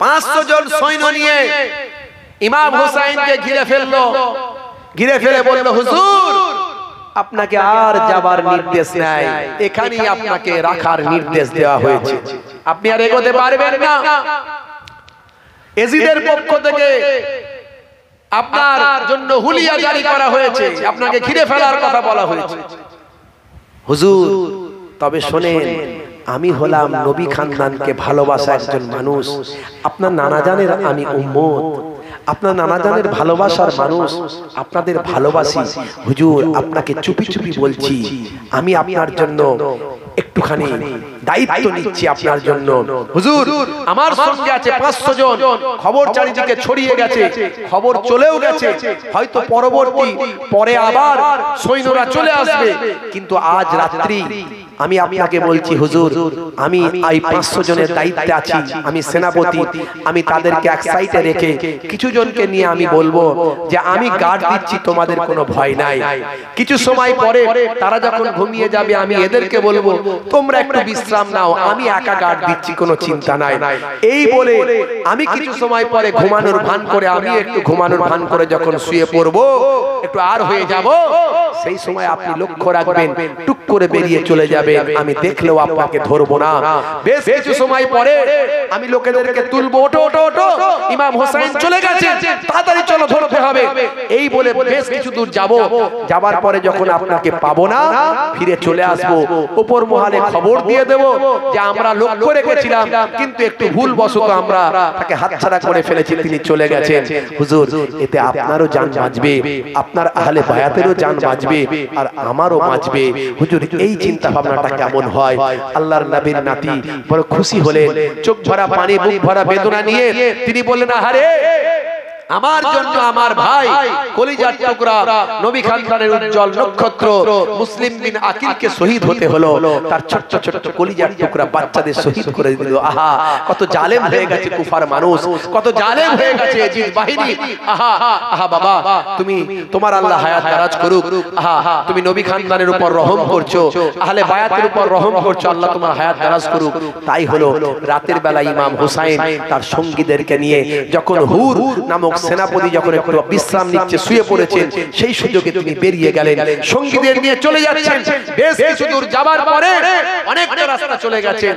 S1: পাঁচশো জন সৈন্য নিয়ে ইমাম হুসাইনকে ঘিরে ফেললো ঘিরে ফেলে বললো হুজুর আপনাকে আর যাবার নির্দেশ নাই এখানেই আপনাকে রাখার নির্দেশ দেওয়া হয়েছে আপনি আর এগোতে পারবেন না এজিদের পক্ষ থেকে আপনার জন্য হুলিয়া জারি করা হয়েছে আপনাকে ঘিরে ফেলার কথা বলা হয়েছে হুজুর তবে শোনেন আমি হলাম নবী খানদানকে ভালোবাসা একজন মানুষ আপনার নানাজানের আমি উম্মত আপনার জানের ভালোবাসার মানুষ আপনাদের ভালোবাসি হুজুর আপনাকে চুপি চুপি বলছি আমি আপনার জন্য একটুখানি দায়িত্ব নিচ্ছি আপনার জন্য হুজুর আমার সঙ্গে আছে পাঁচশো জন খবর চারিদিকে ছড়িয়ে গেছে খবর চলেও গেছে হয়তো পরবর্তী পরে আবার সৈন্যরা চলে আসবে কিন্তু আজ রাত্রি আমি আপনাকে বলছি হুজুর আমি এই পাঁচশো জনের দায়িত্বে আছি আমি সেনাপতি আমি তাদেরকে এক সাইডে রেখে কিছু জনকে নিয়ে আমি বলবো যে আমি গার্ড দিচ্ছি তোমাদের কোনো ভয় নাই কিছু সময় পরে তারা যখন ঘুমিয়ে যাবে আমি এদেরকে বলবো তোমরা একটু বিশ্রাম বিশ্রাম নাও আমি একা গার্ড দিচ্ছি কোনো চিন্তা নাই এই বলে আমি কিছু সময় পরে ঘুমানোর ভান করে আমি একটু ঘুমানোর ভান করে যখন শুয়ে পড়বো একটু আর হয়ে যাব সেই সময় আপনি লক্ষ্য রাখবেন টুক করে বেরিয়ে চলে যাবে আমি দেখলেও আপনাকে ধরবো না বেশ কিছু সময় পরে আমি লোকেদেরকে তুলবো ওটো ওটো ওটো ইমাম হোসেন চলে গেছে তাড়াতাড়ি চলো ধরতে হবে এই বলে বেশ কিছু দূর যাব যাবার পরে যখন আপনাকে পাবো না ফিরে চলে আসবো উপর মহালে খবর দিয়ে দেব যে আমরা লক্ষ্য রেখেছিলাম কিন্তু একটু ভুল বসত আমরা তাকে হাতছাড়া করে ফেলেছি তিনি চলে গেছেন হুজুর এতে আপনারও যান বাঁচবে আপনার আহলে বায়াতেরও যান বাঁচবে আর আমারও বাঁচবে হুজুর এই চিন্তা ভাবনাটা কেমন হয় আল্লাহর নবীর নাতি বড় খুশি হলে চোখ ভরা পানি বুক ভরা বেদনা নিয়ে তিনি বললেন আহারে আমার জন্য আমার ভাই কলিজার টুকরা নবী খান খানের উজ্জ্বল নক্ষত্র মুসলিম বিন আকিলকে শহীদ হতে হলো তার ছোট্ট ছোট্ট কলিজার টুকরা বাচ্চাদের শহীদ করে দিল আহা কত জালেম হয়ে গেছে কুফার মানুষ কত জালেম হয়ে গেছে জিত বাহিনী আহা আহা বাবা তুমি তোমার আল্লাহ হায়াত দারাজ করুক আহা তুমি নবী খান খানের উপর রহম করছো আহলে বায়াতের উপর রহম করছো আল্লাহ তোমার হায়াত দারাজ করুক তাই হলো রাতের বেলা ইমাম হুসাইন তার সঙ্গীদেরকে নিয়ে যখন হুর নামক সেনাপতি যখন একটু বিশ্রাম নিচ্ছে শুয়ে পড়েছেন সেই সুযোগে তিনি বেরিয়ে গেলেন সঙ্গীদের নিয়ে চলে যাচ্ছেন বেশ কিছু দূর যাবার পরে অনেকটা রাস্তা চলে গেছেন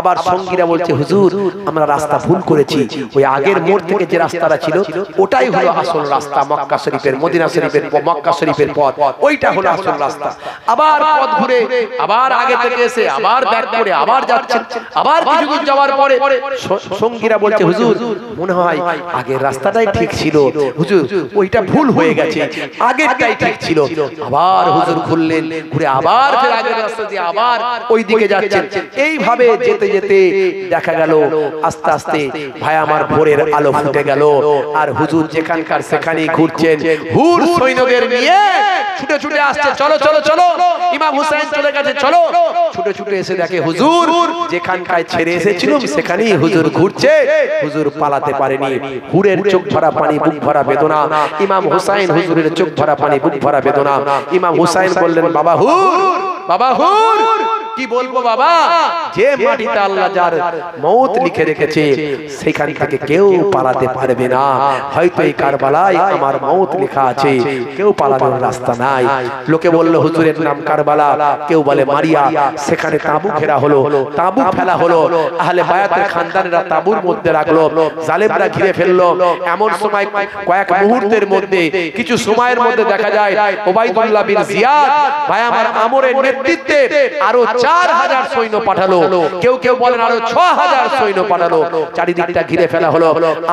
S1: আবার সঙ্গীরা বলছে হুজুর আমরা রাস্তা ভুল করেছি ওই আগের মোড় থেকে যে রাস্তাটা ছিল ওটাই হলো আসল রাস্তা মক্কা শরীফের মদিনা শরীফের মক্কা শরীফের পথ ওইটা হলো আসল রাস্তা আবার পথ ঘুরে আবার আগে থেকে এসে আবার ব্যাক করে আবার যাচ্ছেন আবার কিছুদূর যাওয়ার পরে সঙ্গীরা বলছে হুজুর মনে হয় আগের রাস্তাটাই ঠিক ছিল হুজুর ওইটা ভুল হয়ে গেছে আগেরটাই ঠিক ছিল আবার হুজুর খুললেন ঘুরে আবার ফের আগের রাস্তা দিয়ে আবার ওই দিকে যাচ্ছেন এইভাবে যেতে যেতে দেখা গেল আস্তে আস্তে ভাই আমার ভোরের আলো ফুটে গেল আর হুজুর যেখানকার সেখানে ঘুরছেন হুর সৈন্যদের নিয়ে ছুটে ছুটে আসছে চলো চলো চলো ইমাম হুসাইন চলে গেছে চলো ছুটে ছুটে এসে দেখে হুজুর যেখানকার ছেড়ে এসেছিলাম সেখানেই হুজুর ঘুরছে হুজুর পালাতে পারেনি হুরের চোখ ধরা ভরা পানি বুক ভরা বেদনা ইমাম হুসাইন হুজুরের চোখ ভরা পানি বুক ভরা বেদনা ইমাম হুসাইন বললেন বাবা হুর বাবা হুর কি বলবো বাবা যে মাটিতে আল্লাহ যার মৌত লিখে রেখেছে সেখান থেকে কেউ পালাতে পারবে না হয়তো এই কারবালায় আমার মৌত লেখা আছে কেউ পালানোর রাস্তা নাই লোকে বললো হুজুরের নাম কারবালা কেউ বলে মারিয়া সেখানে তাঁবু ঘেরা হলো তাঁবু ফেলা হলো আহলে বায়াতের খানদানেরা তাঁবুর মধ্যে রাখলো জালেবরা ঘিরে ফেললো এমন সময় কয়েক মুহূর্তের মধ্যে কিছু সময়ের মধ্যে দেখা যায় ওবাইদুল্লাহ বিন জিয়াদ ভাই আমার আমরের নেতৃত্বে আরো চার হাজার সৈন্য পাঠালো কেউ কেউ বলেন আরো ছ হাজার সৈন্য পাঠালো চারিদিকটা ঘিরে ফেলা হলো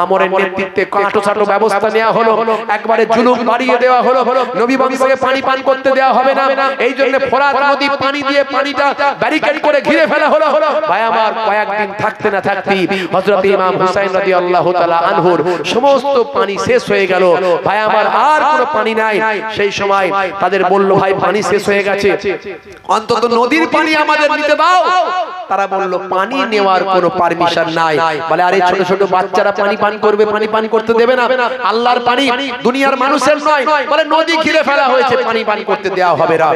S1: আমরের নেতৃত্বে কাঁটো ছাটো ব্যবস্থা নেওয়া হলো একবারে জুলুম বাড়িয়ে দেওয়া হলো নবী বংশকে পানি পান করতে দেওয়া হবে না এই জন্য ফোরাত নদী পানি দিয়ে পানিটা ব্যারিকেড করে ঘিরে ফেলা হলো ভাই আমার কয়েকদিন থাকতে না থাকতে হযরত ইমাম হুসাইন রাদিয়াল্লাহু তাআলা আনহুর সমস্ত পানি শেষ হয়ে গেল ভাই আমার আর কোনো পানি নাই সেই সময় তাদের বলল ভাই পানি শেষ হয়ে গেছে অন্তত নদীর পানি আমাদের নিতে দাও তারা বলল পানি নেওয়ার কোনো পারমিশন নাই বলে আরে ছোট ছোট বাচ্চারা পানি পান করবে পানি পান করতে দেবে না আল্লাহর পানি দুনিয়ার মানুষের নয় বলে নদী ঘিরে ফেলা হয়েছে পানি পান করতে দেওয়া হবে না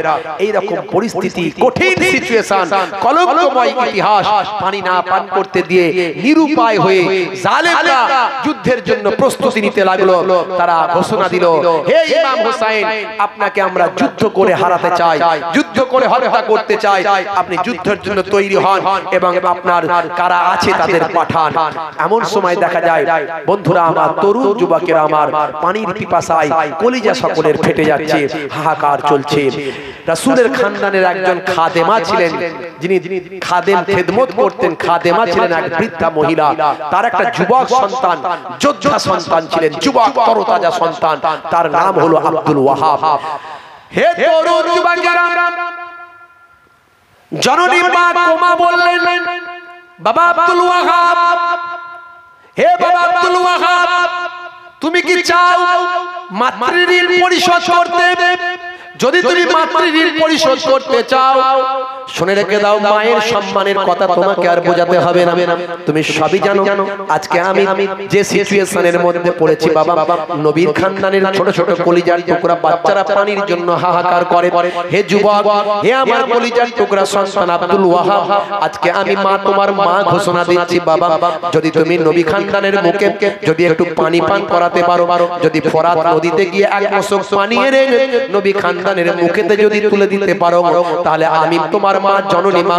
S1: এই রকম পরিস্থিতি কঠিন সিচুয়েশন কলঙ্কময় ইতিহাস পানি না পান করতে দিয়ে নিরুপায় হয়ে জালেমরা যুদ্ধের জন্য প্রস্তুতি নিতে লাগলো তারা ঘোষণা দিল হে ইমাম হোসেন আপনাকে আমরা যুদ্ধ করে হারাতে চাই যুদ্ধ করে হত্যা করতে চাই আপনি যুদ্ধের জন্য তৈরি হন এবং আপনার কারা আছে তাদের পাঠান এমন সময় দেখা যায় বন্ধুরা আমার তরুণ যুবকের আমার পানির পিপাসায় কলিজা সকলের ফেটে যাচ্ছে হাহাকার চলছে রাসূলের খানদানের একজন খাদেমা ছিলেন যিনি খাদেম খেদমত করতেন খাদেমা ছিলেন এক বৃদ্ধা মহিলা তার একটা যুবক সন্তান যোদ্ধা সন্তান ছিলেন যুবক তরতাজা সন্তান তার নাম হলো আব্দুল ওয়াহাব হে তরুণ যুবকেরা জননী মা কোমা বললেন বাবা আব্দুল ওয়াহাব হে বাবা আব্দুল ওয়াহাব তুমি কি চাও মাতৃ ঋণ পরিশোধ করতে যদি তুমি মাতৃ ঋণ পরিশোধ করতে চাও শুনে রেখে দাও মায়ের সম্মানের কথা তোমাকে আর বোঝাতে হবে না তুমি সবই জানো আজকে আমি যে সিচুয়েশনের মধ্যে পড়েছি বাবা নবীর খানদানের ছোট ছোট কলিজার টুকরা বাচ্চারা পানির জন্য হাহাকার করে হে যুবক হে আমার কলিজার টুকরা সন্তান আব্দুল ওয়াহাব আজকে আমি মা তোমার মা ঘোষণা দিচ্ছি বাবা যদি তুমি নবী খানদানের মুখে যদি একটু পানি পান করাতে পারো যদি ফরাত নদীতে গিয়ে এক মশক পানি এনে নবী খানদানের মুখেতে যদি তুলে দিতে পারো তাহলে আমি তোমার মা জননী মা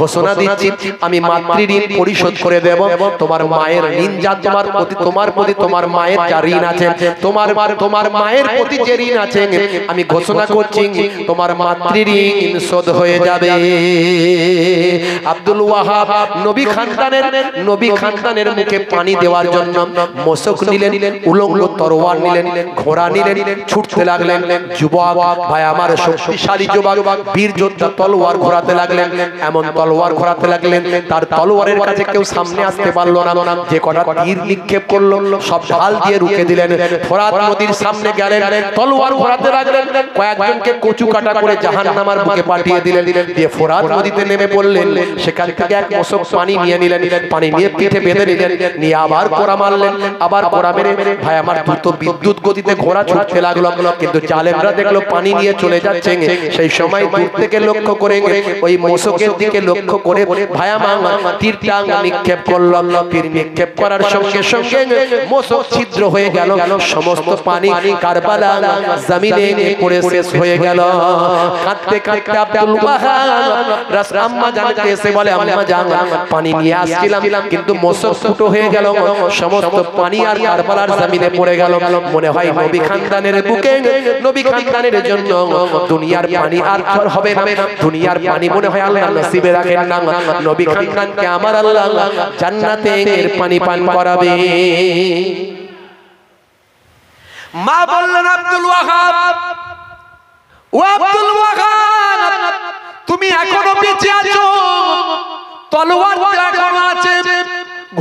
S1: ঘোষণা দিচ্ছি আমি মাতৃ ঋণ পরিশোধ করে দেব তোমার মায়ের ঋণ যা তোমার প্রতি তোমার প্রতি তোমার মায়ের যা ঋণ আছে তোমার তোমার মায়ের প্রতি যে ঋণ আছে আমি ঘোষণা করছি তোমার মাতৃ ঋণ শোধ হয়ে যাবে আব্দুল ওয়াহাব নবী খানদানের নবী খানদানের মুখে পানি দেওয়ার জন্য মশক নিলেন উলঙ্গ তরোয়ার নিলেন ঘোড়া নিলেন ছুটতে লাগলেন যুবক ভাই আমার শক্তিশালী যুবক বীর যোদ্ধা তলোয়ার ঘোড়া ঘোরাতে লাগলেন এমন তলোয়ার ঘোরাতে লাগলেন তার তলোয়ারের কাছে কেউ সামনে আসতে পারলো না যে কটা তীর নিক্ষেপ করলো সব ঢাল দিয়ে রুখে দিলেন ফোরাত নদীর সামনে গেলেন তলোয়ার ঘোরাতে লাগলেন কয়েকজনকে কচু কাটা করে জাহান্নামার বুকে পাঠিয়ে দিলেন দিয়ে ফোরাত নদীতে নেমে পড়লেন সেখান থেকে এক মশক পানি নিয়ে নিলেন পানি নিয়ে পিঠে বেঁধে নিলেন নিয়ে আবার কোরা মারলেন আবার কোরা মেরে ভাই আমার দ্রুত বিদ্যুৎ গতিতে ঘোড়া ছুটতে লাগলো কিন্তু জালেমরা দেখলো পানি নিয়ে চলে যাচ্ছে সেই সময় দূর থেকে লক্ষ্য করে ওই মৈশকের দিকে লক্ষ্য করে ভায়া নিক্ষেপ করলাম তীর নিক্ষেপ করার সঙ্গে সঙ্গে ছিদ্র হয়ে গেল সমস্ত পানি কারবালা জমিনে পড়ে হয়ে গেল কাঁদতে কাঁদতে আব্দুল জানতে এসে বলে জান পানি নিয়ে আসছিলাম কিন্তু মোসক ফুটো হয়ে গেল সমস্ত পানি আর কারবালার জমিনে পড়ে গেল মনে হয় নবী খানদানের বুকে নবী খানদানের জন্য দুনিয়ার পানি আর হবে না দুনিয়ার পানি পানি মনে হয় আল্লাহ নসিবে রাখেন না নবী খান্নানকে আমার আল্লাহ জান্নাতে এর পানি পান করাবে মা বললেন আব্দুল ওয়াহাব ও আব্দুল ওয়াহাব তুমি এখনো বেঁচে আছো তলোয়ার এখনো আছে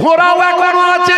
S1: ঘোড়াও এখনো আছে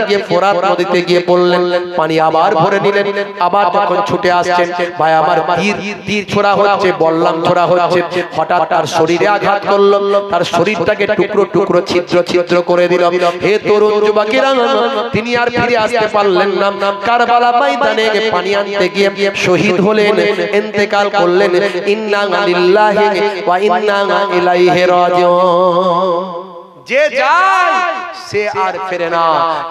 S1: সাথে গিয়ে ফোরাত নদীতে গিয়ে বললেন পানি আবার ভরে নিলেন আবার যখন ছুটে আসছেন ভাই আমার তীর তীর ছোড়া হচ্ছে বললাম ছোড়া হচ্ছে হঠাৎ তার শরীরে আঘাত করল তার শরীরটাকে টুকরো টুকরো ছিদ্র ছিদ্র করে দিল হে তরুণ যুবকেরা তিনি আর ফিরে আসতে পারলেন না কারবালা ময়দানে পানি আনতে গিয়ে শহীদ হলেন ইন্তেকাল করলেন ইন্না লিল্লাহি ওয়া ইন্না ইলাইহি রাজিউন যে যায় সে আর ফেরে না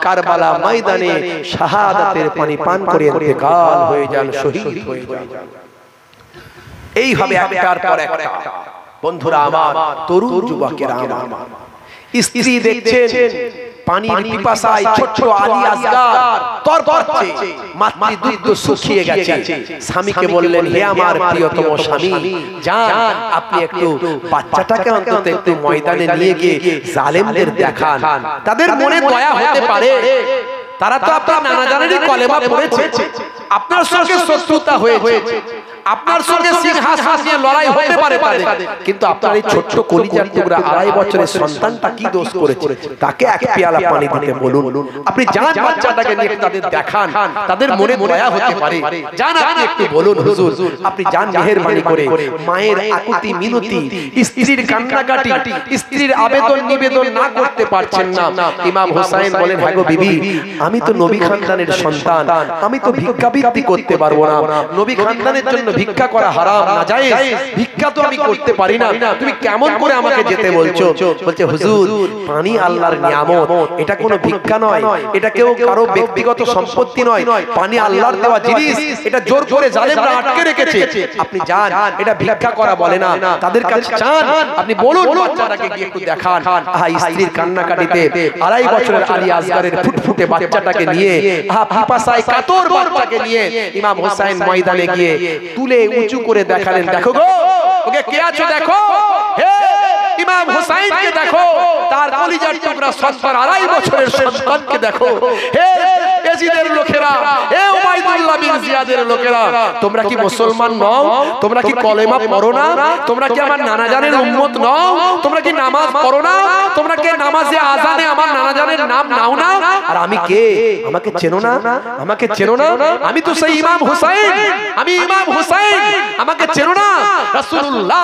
S1: কারবালা ময়দানে শাহাদাতের পানি পান করে ইন্তেকাল হয়ে যান শহীদ হয়ে যান এই হবে একটার পর একটা বন্ধুরা আমার তরুণ যুবকের আমার স্ত্রী দেখছেন পানির পিপাসায় ছোট্ট আলী আসগার তর করছে মাতৃ দুধ শুকিয়ে গেছে স্বামীকে বললেন হে আমার প্রিয়তম স্বামী যান আপনি একটু বাচ্চাটাকে অন্তত একটু ময়দানে নিয়ে গিয়ে জালেমদের দেখান তাদের মনে দয়া হতে পারে তারা তো আপনার নানা জানেরই কলেমা পড়েছে আপনার সঙ্গে শত্রুতা হয়েছে আপনার সঙ্গে সিংহাসন নিয়ে লড়াই হতে পারে কিন্তু আপনার এই ছোট্ট কলিজার টুকরা আড়াই বছরের সন্তানটা কি দোষ করেছে তাকে এক পেয়ালা পানি দিতে বলুন আপনি যান বাচ্চাটাকে নিয়ে তাদের দেখান তাদের মনে দয়া হতে পারে যান আপনি একটু বলুন হুজুর আপনি যান মানি করে মায়ের আকুতি মিনতি স্ত্রীর কান্নাকাটি স্ত্রীর আবেদন নিবেদন না করতে পারছেন না ইমাম হোসাইন হ্যাঁ বলেন হ্যাঁ গো বিবি আমি তো নবী খানদানের সন্তান আমি তো ভিক্ষাবৃত্তি করতে পারবো না নবী খানদানের জন্য ভিক্ষা করা হারাম না যায় ভিক্ষা তো আমি করতে পারি না তুমি কেমন করে আমাকে যেতে বলছো বলছে হুজুর পানি আল্লাহর নিয়ামত এটা কোনো ভিক্ষা নয় এটা কেউ কারো ব্যক্তিগত সম্পত্তি নয় পানি আল্লাহর দেওয়া জিনিস এটা জোর করে জালেমরা আটকে রেখেছে আপনি যান এটা ভিক্ষা করা বলে না তাদের কাছে চান আপনি বলুন বাচ্চাটাকে গিয়ে একটু দেখান আহা স্ত্রীর কান্নাকাটিতে আড়াই বছরের আলী আসগারের ফুটফুটে বাচ্চাটাকে নিয়ে আহা পিপাসায় কাতর বাচ্চাকে নিয়ে ইমাম হোসেন ময়দানে গিয়ে তুলে উঁচু করে দেখালেন দেখো গো ওকে কে আছো দেখো হে ইমাম হুসাইনকে দেখো তার কলিজার টুকরা সফর আড়াই বছরের সন্তানকে দেখো হে এজিদের লোকেরা হে উবাইদুল্লাহ বিন জিয়াদের লোকেরা তোমরা কি মুসলমান নও তোমরা কি কলেমা পড়ো না তোমরা কি আমার নানা জানের উম্মত নও তোমরা কি নামাজ পড়ো না তোমরা কি নামাজে আজানে আমার নানা জানের নাম নাও না আর আমি কে আমাকে চেনো না আমাকে চেনো না আমি তো সেই ইমাম হুসাইন আমি ইমাম হুসাইন আমাকে চেনো না রাসূলুল্লাহ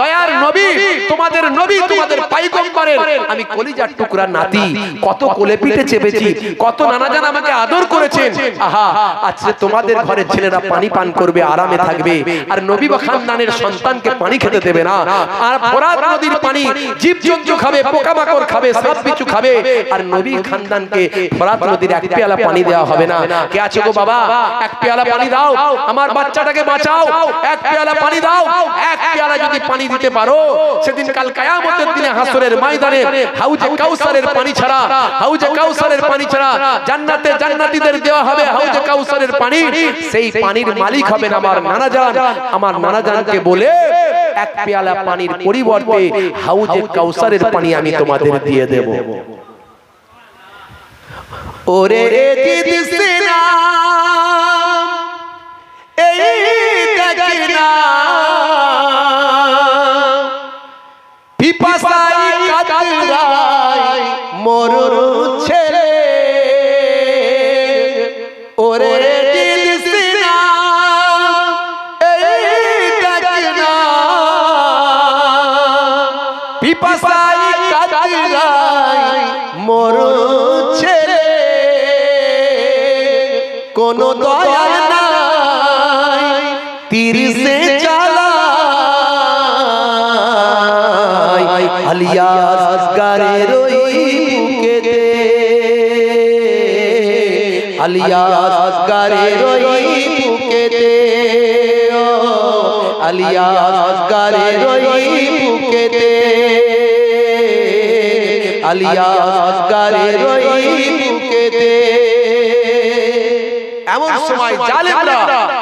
S1: দয়ার নবী তোমাদের নবী তোমাদের পাইকম করেন আমি কলিজার টুকরা নাতি কত কোলে পিঠে চেপেছি কত নানা জান আমাকে আদর করেছেন আহা আজকে তোমাদের ঘরের ছেলেরা পানি পান করবে আরামে থাকবে আর নবী বা খানদানের সন্তানকে পানি খেতে দেবে না আর ফোরাত নদীর পানি জীবজন্তু জন্তু খাবে পোকামাকড় খাবে সব কিছু খাবে আর নবী খানদানকে ফোরাত নদীর এক পেয়ালা পানি দেওয়া হবে না কে আছে গো বাবা এক পেয়ালা পানি দাও আমার বাচ্চাটাকে বাঁচাও এক পেয়ালা পানি দাও এক পেয়ালা যদি পানি দিতে পারো সেদিন কালকে কায়ামতের দিনে হাসরের ময়দানে হাউজে কাউসারের পানি ছাড়া হাউজে কাউসারের পানি ছাড়া জান্নাতে জান্নাতীদের দেওয়া হবে হাউজে কাউসারের পানি সেই পানির মালিক হবেন আমার নানাজান আমার নানাজানকে বলে এক পেয়ালা পানির পরিবর্তে হাউজে কাউসারের পানি আমি তোমাদের দিয়ে দেব ওরে না এই দেখ মরুর ছেলে ওরে পিপাসাই কাদিলাই মরুর ছেলে কোনো দয়া নাই তিরিশ अलियास करे रोई फूके दे अलियास करे रोई फूके दे अलियास करे रोई फूके दे समय जालिम रा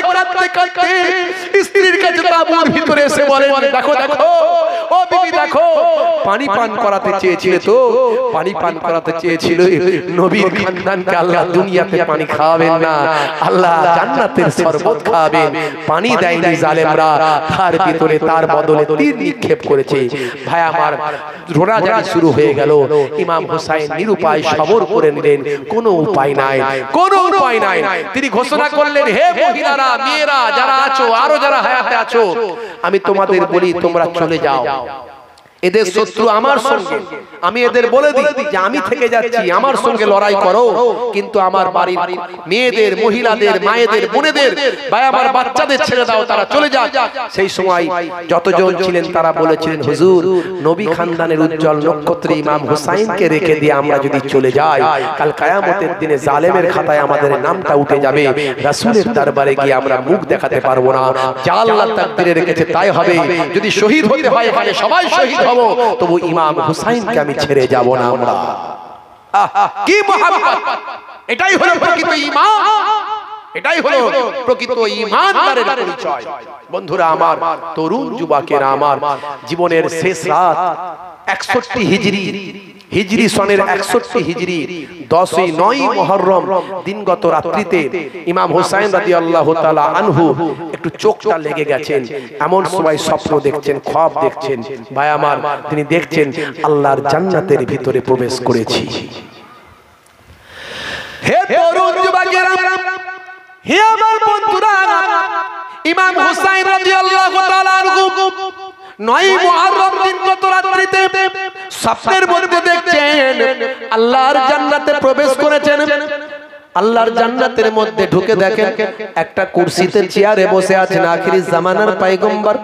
S1: কাঁদতে কাঁদতে স্ত্রীর কাছে বাবুর ভিতরে এসে বলেন দেখো দেখো ও বিবি দেখো পানি পান করাতে তো পানি পান করাতে চেয়েছিল নবীর খানদানকে আল্লাহ দুনিয়াতে পানি খাওয়াবেন না আল্লাহ জান্নাতের শরবত খাওয়াবেন পানি দেয়নি জালেমরা তার ভিতরে তার বদলে তীর নিক্ষেপ করেছে ভাই আমার শুরু হয়ে গেল ইমাম নিরুপায় সবর করে নিলেন কোনো উপায় নাই কোনো উপায় নাই তিনি ঘোষণা করলেন হে মহিলারা মেয়েরা যারা আছো আরো যারা হায়াতে আছো আমি তোমাদের বলি তোমরা চলে যাও 要。এদের শত্রু আমার সঙ্গে আমি এদের বলে দিই যে আমি থেকে যাচ্ছি আমার সঙ্গে লড়াই করো কিন্তু আমার বাড়ির মেয়েদের মহিলাদের মায়েদের বোনেদের বা আমার বাচ্চাদের ছেড়ে দাও তারা চলে যাক সেই সময় যতজন ছিলেন তারা বলেছিলেন হুজুর নবী খানদানের উজ্জ্বল নক্ষত্রে ইমাম হুসাইনকে রেখে দিয়ে আমরা যদি চলে যাই কাল কায়ামতের দিনে জালেমের খাতায় আমাদের নামটা উঠে যাবে রাসূলের দরবারে গিয়ে আমরা মুখ দেখাতে পারবো না যা আল্লাহ তাকদিরে রেখেছে তাই হবে যদি শহীদ হতে হয় এখানে সবাই শহীদ হব তবু ইমাম হুসাইনকে আমি ছেড়ে যাব না আমরা কি মহাব্বত এটাই হলো প্রকৃত ইমাম এটাই হলো প্রকৃত ইমানদারের পরিচয় বন্ধুরা আমার তরুণ যুবকের আমার জীবনের শেষ রাত 61 হিজরি হিজরি সনের একষট্টি হিজরি দশই নয় মহরম দিনগত রাত্রিতে ইমাম হুসাইন রাজি আল্লাহ তালা আনহু একটু চোখটা লেগে গেছেন এমন সবাই স্বপ্ন দেখছেন খব দেখছেন ভাই আমার তিনি দেখছেন আল্লাহর জান্নাতের ভিতরে প্রবেশ করেছি ইমাম হুসাইন রাদিয়াল্লাহু তাআলা আনহু নয় স্বপ্নের মধ্যে দেখছেন আল্লাহর জান্নাতে প্রবেশ করেছেন আল্লাহর জান্নাতের মধ্যে ঢুকে দেখেন একটা কুরসিতে চেয়ারে বসে আছেন আখিরি জামানার পাইগম্বর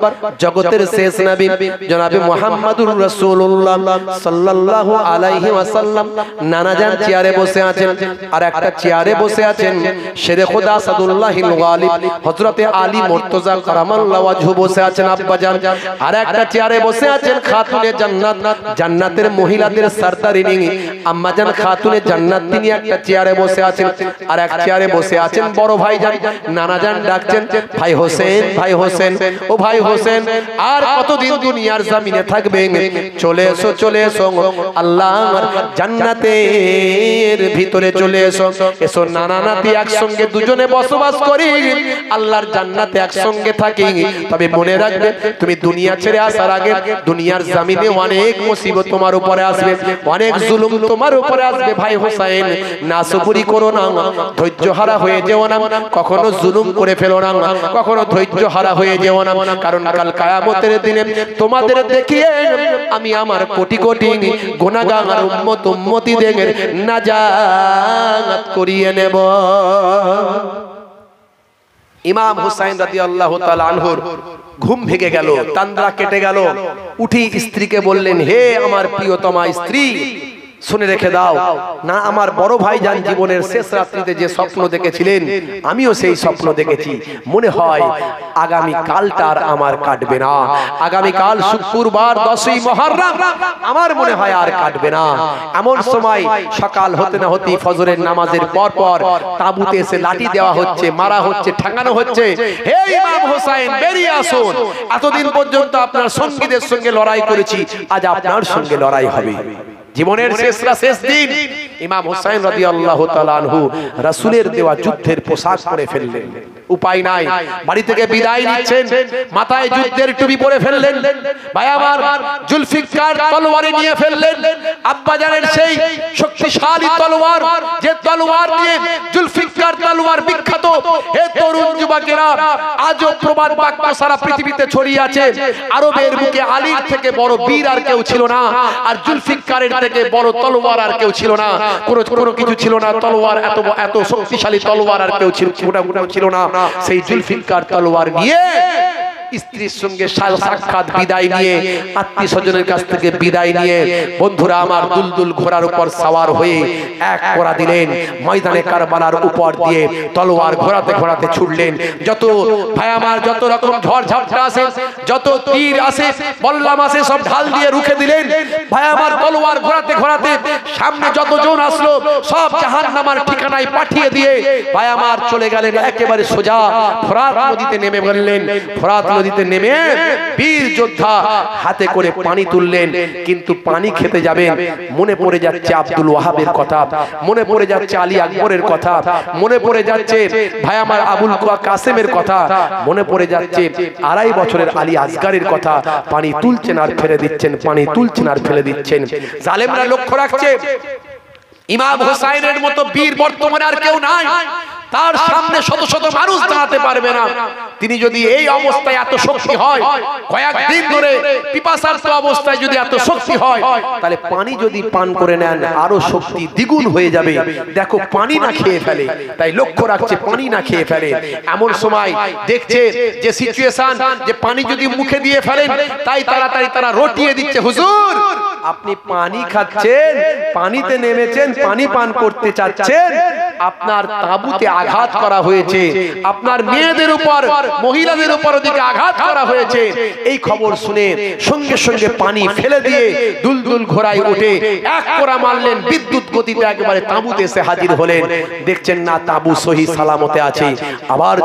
S1: জগতের শেষ নবী জনাবে মুহাম্মাদুর রাসূলুল্লাহ সাল্লাল্লাহু আলাইহি ওয়াসাল্লাম নানাজান চেয়ারে বসে আছেন আর একটা চেয়ারে বসে আছেন শেরে খোদা সাদুল্লাহিল গালিব হযরতে আলী মুর্তজা কারামাল্লাহ ওয়াজহু বসে আছেন আব্বাজান আর একটা চেয়ারে বসে আছেন খাতুনে জান্নাত জান্নাতের মহিলাদের সরদারিনী আম্মাজান খাতুনে জান্নাত তিনি একটা চেয়ারে বসে আছেন আর এক চেয়ারে বসে আছেন বড় ভাই যান নানা যান ডাকছেন ভাই হোসেন ভাই হোসেন ও ভাই হোসেন আর কতদিন দুনিয়ার জামিনে থাকবেন চলে এসো চলে এসো আল্লাহর জান্নাতের ভিতরে চলে এসো এসো নানা নাতি একসঙ্গে দুজনে বসবাস করি আল্লাহর জান্নাতে একসঙ্গে থাকি তবে মনে রাখবে তুমি দুনিয়া ছেড়ে আসার আগে দুনিয়ার জামিনে অনেক মুসিবত তোমার উপরে আসবে অনেক জুলুম তোমার উপরে আসবে ভাই হোসেন না সুপুরি করো না ধৈর্য হারা হয়ে যেও না কখনো জুলুম করে ফেলো না কখনো ধৈর্য হারা হয়ে যেও না কারণ কাল কায়ামতের দিনে তোমাদের দেখিয়ে আমি আমার কোটি কোটি উম্মত উম্মতি করিয়ে নেব ইমাম হুসাইন রাজি আল্লাহ আনহুর ঘুম ভেঙে গেল তান্দ্রা কেটে গেল উঠি স্ত্রীকে বললেন হে আমার প্রিয়তমা স্ত্রী শুনে রেখে দাও না আমার বড় ভাই যান জীবনের শেষ রাত্রিতে যে স্বপ্ন দেখেছিলেন আমিও সেই স্বপ্ন দেখেছি মনে হয় আগামী কালটার আমার কাটবে না আগামী কাল শুক্রবার দশই মহারাম আমার মনে হয় আর কাটবে না এমন সময় সকাল হতে না হতেই ফজরের নামাজের পর পর তাবুতে এসে লাঠি দেওয়া হচ্ছে মারা হচ্ছে ঠাঙানো হচ্ছে হে ইমাম হোসাইন বেরিয়ে আসুন এতদিন পর্যন্ত আপনার সঙ্গীদের সঙ্গে লড়াই করেছি আজ আপনার সঙ্গে লড়াই হবে জীবনের শেষরা শেষ দিন ইমাম হুসাইন রাজি আল্লাহ তালহু রাসুলের দেওয়া যুদ্ধের পোশাক পরে ফেললেন উপায় নাই বাড়ি থেকে বিদায় নিচ্ছেন মাথায় যুদ্ধের টুপি পরে ফেললেন ভাই আমার জুলফিকার নিয়ে ফেললেন আব্বাজারের সেই শক্তিশালী তলোয়ার যে তলোয়ার নিয়ে জুলফিকার তলোয়ার বিখ্যাত হে তরুণ যুবকেরা আজও প্রমাণ বাক্য সারা পৃথিবীতে ছড়িয়ে আছে আরবের বুকে আলীর থেকে বড় বীর আর কেউ ছিল না আর জুলফিকারের থেকে বড় তলোয়ার আর কেউ ছিল না কোনো কোনো কিছু ছিল না তলোয়ার এত এত শক্তিশালী তলোয়ার আর কেউ ছিল ছিল না সেই জুলফিকার তলোয়ার নিয়ে স্ত্রীর সঙ্গে সাক্ষাৎ বিদায় নিয়ে আত্মীয় স্বজনের কাছ থেকে বিদায় নিয়ে বন্ধুরা আমার দুলদুল ঘোড়ার উপর সাওয়ার হয়ে এক করা দিলেন ময়দানে কারবালার উপর দিয়ে তলোয়ার ঘোরাতে ঘোরাতে ছুটলেন যত ভাই আমার যত রকম ঝড় ঝাপটা আছে যত তীর আছে বললাম আছে সব ঢাল দিয়ে রুখে দিলেন ভাই আমার তলোয়ার ঘোরাতে ঘোরাতে সামনে যতজন আসলো সব জাহান্নামার ঠিকানায় পাঠিয়ে দিয়ে ভাই আমার চলে গেলেন একেবারে সোজা ফোরাত নদীতে নেমে গেলেন ফোরাত নদীতে নেমে বীর যোদ্ধা হাতে করে পানি তুললেন কিন্তু পানি খেতে যাবেন মনে পড়ে যাচ্ছে আব্দুল ওয়াহাবের কথা মনে পড়ে যাচ্ছে আলী আকবরের কথা মনে পড়ে যাচ্ছে ভাই আমার আবুল কাসেমের কথা মনে পড়ে যাচ্ছে আড়াই বছরের আলী আজগারের কথা পানি তুলছেন আর ফেলে দিচ্ছেন পানি তুলছেন আর ফেলে দিচ্ছেন জালেমরা লক্ষ্য রাখছে ইমাম হুসাইনের মতো বীর বর্তমানে আর কেউ নাই তার সামনে শত শত মানুষ দাঁড়াতে পারবে না তিনি যদি এই অবস্থায় এত শক্তি হয় কয়েক দিন ধরে পিপাসার্থ অবস্থায় যদি এত শক্তি হয় তাহলে পানি যদি পান করে নেন আরো শক্তি দ্বিগুণ হয়ে যাবে দেখো পানি না খেয়ে ফেলে তাই লক্ষ্য রাখছে পানি না খেয়ে ফেলে এমন সময় দেখছে যে সিচুয়েশন যে পানি যদি মুখে দিয়ে ফেলেন তাই তাড়াতাড়ি তারা রটিয়ে দিচ্ছে হুজুর আপনি পানি খাচ্ছেন পানিতে নেমেছেন পানি পান করতে চাচ্ছেন আপনার তাবুতে আঘাত করা হয়েছে আপনার মেয়েদের উপর মহিলাদের উপর ওদিকে আঘাত করা হয়েছে এই খবর শুনে সঙ্গে সঙ্গে পানি ফেলে দিয়ে দুলদুল ঘোড়ায় উঠে এক কোরা মারলেন বিদ্যুৎ গতিতে একবারে তাঁবুতে এসে হাজির হলেন দেখছেন না তাবু সহি সালামতে আছে আবার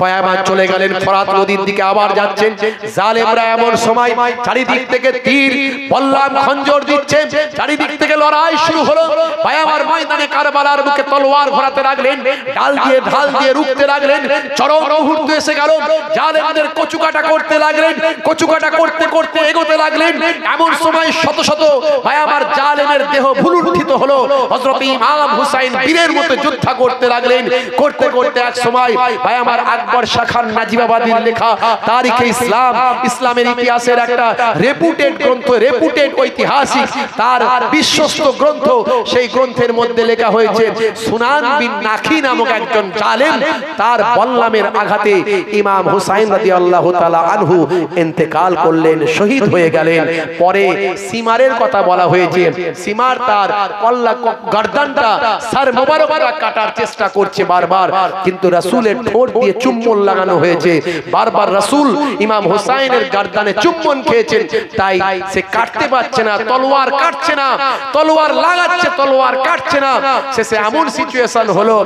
S1: পয়ামা চলে গেলেন ফরাত নদীর দিকে আবার যাচ্ছেন জালেমরা এমন সময় চারিদিক থেকে তীর বললাম খঞ্জর দিচ্ছে চারিদিক থেকে লড়াই শুরু হলো পয়ামার ময়দানে কারবালার বুকে তলোয়ার ভরাতে লাগলেন ডাল দিয়ে ঢাল দিয়ে রুখতে লাগলেন চরম মুহূর্ত এসে গেল জালেমদের কচুকাটা করতে লাগলেন কচুকাটা করতে করতে এগোতে লাগলেন এমন সময় শত শত ভাই আমার জালেমের দেহ ভুলুণ্ঠিত হলো হযরত ইমাম হুসাইন বীরের মতো যুদ্ধ করতে লাগলেন করতে করতে এক সময় ভাই আমার আকবর শাখান নাজিবাবাদীর লেখা তারিখে ইসলাম ইসলামের ইতিহাসের একটা রেপুটেড গ্রন্থ রেপুটেড ঐতিহাসিক তার বিশ্বস্ত গ্রন্থ সেই গ্রন্থের মধ্যে লেখা হয়েছে সুনান বিন নাখি নামক একজন জালেম তার বল্লামের আঘাতে ইমাম হুসাইন রাদিয়াল্লাহু তাআলা আনহু ইন্তেকাল করলেন শহীদ হয়ে গেলেন পরে সিমারের কথা বলা হয়েছে সিমার তার কল্লা গর্দানটা সার মোবারকটা কাটার চেষ্টা করছে বারবার কিন্তু রাসূলের ঠোঁট দিয়ে চুম্বন লাগানো হয়েছে বারবার রাসূল ইমাম হুসাইনের গর্দানে চুম্বন খেয়েছেন তাই সে কাটতে পারছে না তলোয়ার কাটছে না তলোয়ার লাগাচ্ছে তলোয়ার কাটছে না শেষে এমন সিচুয়েশন অবস্থান হলো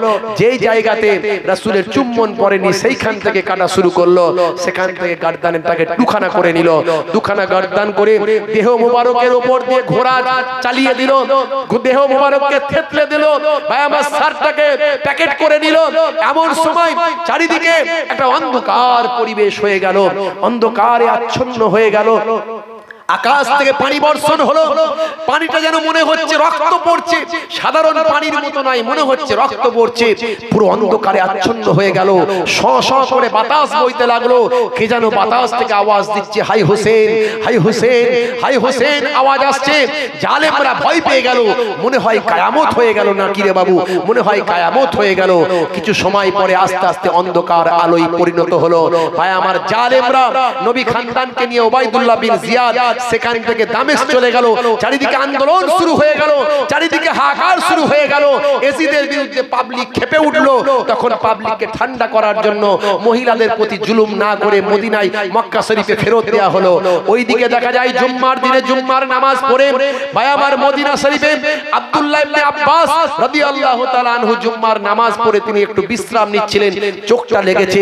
S1: যেই জায়গাতে রাসুলের চুম্বন পড়েনি সেইখান থেকে কাটা শুরু করলো সেখান থেকে গার্দানের তাকে দুখানা করে নিল দুখানা গার্দান করে দেহ মোবারকের উপর দিয়ে ঘোড়া চালিয়ে দিল দেহ মোবারককে থেতলে দিল ভাই আমার সারটাকে প্যাকেট করে নিল এমন সময় চারিদিকে একটা অন্ধকার পরিবেশ হয়ে গেল অন্ধকারে আচ্ছন্ন হয়ে গেল আকাশ থেকে পানি বর্ষণ হলো পানিটা যেন মনে হচ্ছে রক্ত পড়ছে সাধারণ পানির মতো নয় মনে হচ্ছে রক্ত পড়ছে পুরো অন্ধকারে আচ্ছন্ন হয়ে গেল স করে বাতাস বইতে লাগলো কে যেন বাতাস থেকে আওয়াজ দিচ্ছে হাই হোসেন হাই হোসেন হাই হোসেন আওয়াজ আসছে জালে আমরা ভয় পেয়ে গেল মনে হয় কায়ামত হয়ে গেল না কিরে বাবু মনে হয় কায়ামত হয়ে গেল কিছু সময় পরে আস্তে আস্তে অন্ধকার আলোয় পরিণত হলো ভাই আমার জালেমরা নবী খানদানকে নিয়ে ওবায়দুল্লাহ বিন জিয়াদ সেখান থেকে দামেশ চলে গেল চারিদিকে আন্দোলন শুরু হয়ে গেল চারিদিকে হাহাকার শুরু হয়ে গেল এসিদের বিরুদ্ধে পাবলিক খেপে উঠলো তখন পাবলিককে ঠান্ডা করার জন্য মহিলাদের প্রতি জুলুম না করে মদিনায় মক্কা শরীফে ফেরত দেওয়া হলো ওইদিকে দেখা যায় জুম্মার দিনে জুম্মার নামাজ পড়ে ভাই মদিনা শরীফে আব্দুল্লাহ ইবনে আব্বাস রাদিয়াল্লাহু তাআলা আনহু জুম্মার নামাজ পড়ে তিনি একটু বিশ্রাম নিচ্ছিলেন চোখটা লেগেছে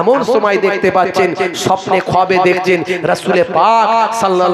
S1: এমন সময় দেখতে পাচ্ছেন স্বপ্নে খাবে দেখছেন রাসূলের পাক সাল্লাল্লাহু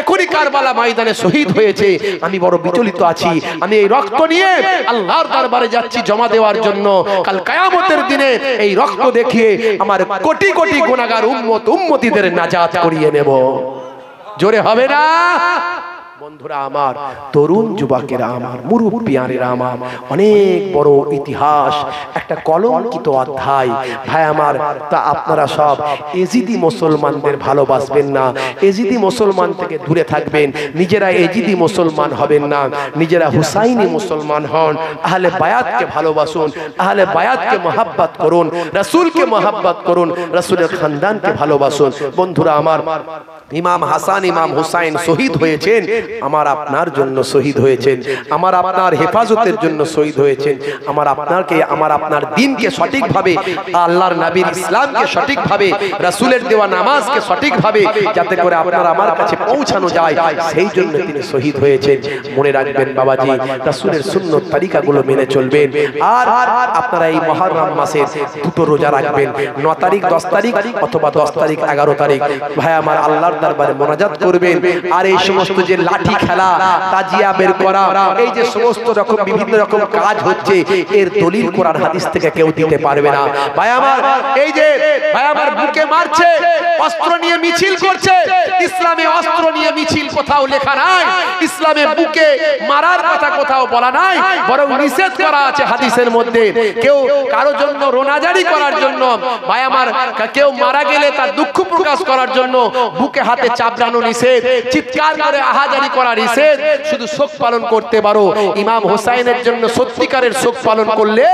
S1: এখনই কারবালা ময়দানে শহীদ হয়েছে আমি বড় বিচলিত আছি আমি এই রক্ত নিয়ে আল্লাহর দরবারে যাচ্ছি জমা দেওয়ার জন্য কাল কায়ামতের দিনে এই রক্ত দেখিয়ে আমার কোটি কোটি গুণাগার উম্মত উম্মতিদের নাজাত করিয়ে নেব জোরে হবে না বন্ধুরা আমার তরুণ যুবকেরা আমার মুরু মুরুব্বিয়ারেরা আমার অনেক বড় ইতিহাস একটা কলঙ্কিত অধ্যায় ভাই আমার তা আপনারা সব এজিদি মুসলমানদের ভালোবাসবেন না এজিদি মুসলমান থেকে দূরে থাকবেন নিজেরা এজিদি মুসলমান হবেন না নিজেরা হুসাইনি মুসলমান হন আহলে বায়াতকে ভালোবাসুন আহলে বায়াতকে মহাব্বাত করুন রাসূলকে মহাব্বাত করুন রাসূলের খানদানকে ভালোবাসুন বন্ধুরা আমার ইমাম হাসান ইমাম হুসাইন শহীদ হয়েছেন আমার আপনার জন্য শহীদ হয়েছেন আমার আপনার হেফাজতের জন্য শহীদ হয়েছেন আমার আপনাকে আমার আপনার দিনকে সঠিকভাবে আল্লাহর নবীর ইসলামকে সঠিকভাবে রাসুলের দেওয়া নামাজকে সঠিকভাবে যাতে করে আপনার আমার কাছে পৌঁছানো যায় সেই জন্য তিনি শহীদ হয়েছেন মনে রাখবেন বাবাজি রাসুলের শূন্য তালিকাগুলো মেনে চলবেন আর আপনারা এই মহারাম মাসের দুটো রোজা রাখবেন ন তারিখ দশ তারিখ অথবা দশ তারিখ এগারো তারিখ ভাই আমার আল্লাহর দরবারে মোনাজাত করবেন আর এই সমস্ত যে লাঠি লাঠি খেলা তাজিয়া বের করা এই যে সমস্ত রকম বিভিন্ন রকম কাজ হচ্ছে এর দলিল হাদিস থেকে কেউ দিতে পারবে না ভাই আমার এই যে ভাই আমার বুকে মারছে অস্ত্র নিয়ে মিছিল করছে ইসলামে অস্ত্র নিয়ে মিছিল কোথাও লেখা নাই ইসলামে বুকে মারার কথা কোথাও বলা নাই বরং নিষেধ করা আছে হাদিসের মধ্যে কেউ কারো জন্য রোনাজারি করার জন্য ভাই আমার কেউ মারা গেলে তার দুঃখ প্রকাশ করার জন্য বুকে হাতে চাপড়ানো নিষেধ চিৎকার করে আহাজারি করার নিষেধ শুধু শোক পালন করতে পারো ইমাম হোসাইনের জন্য সত্যিকারের শোক পালন করলে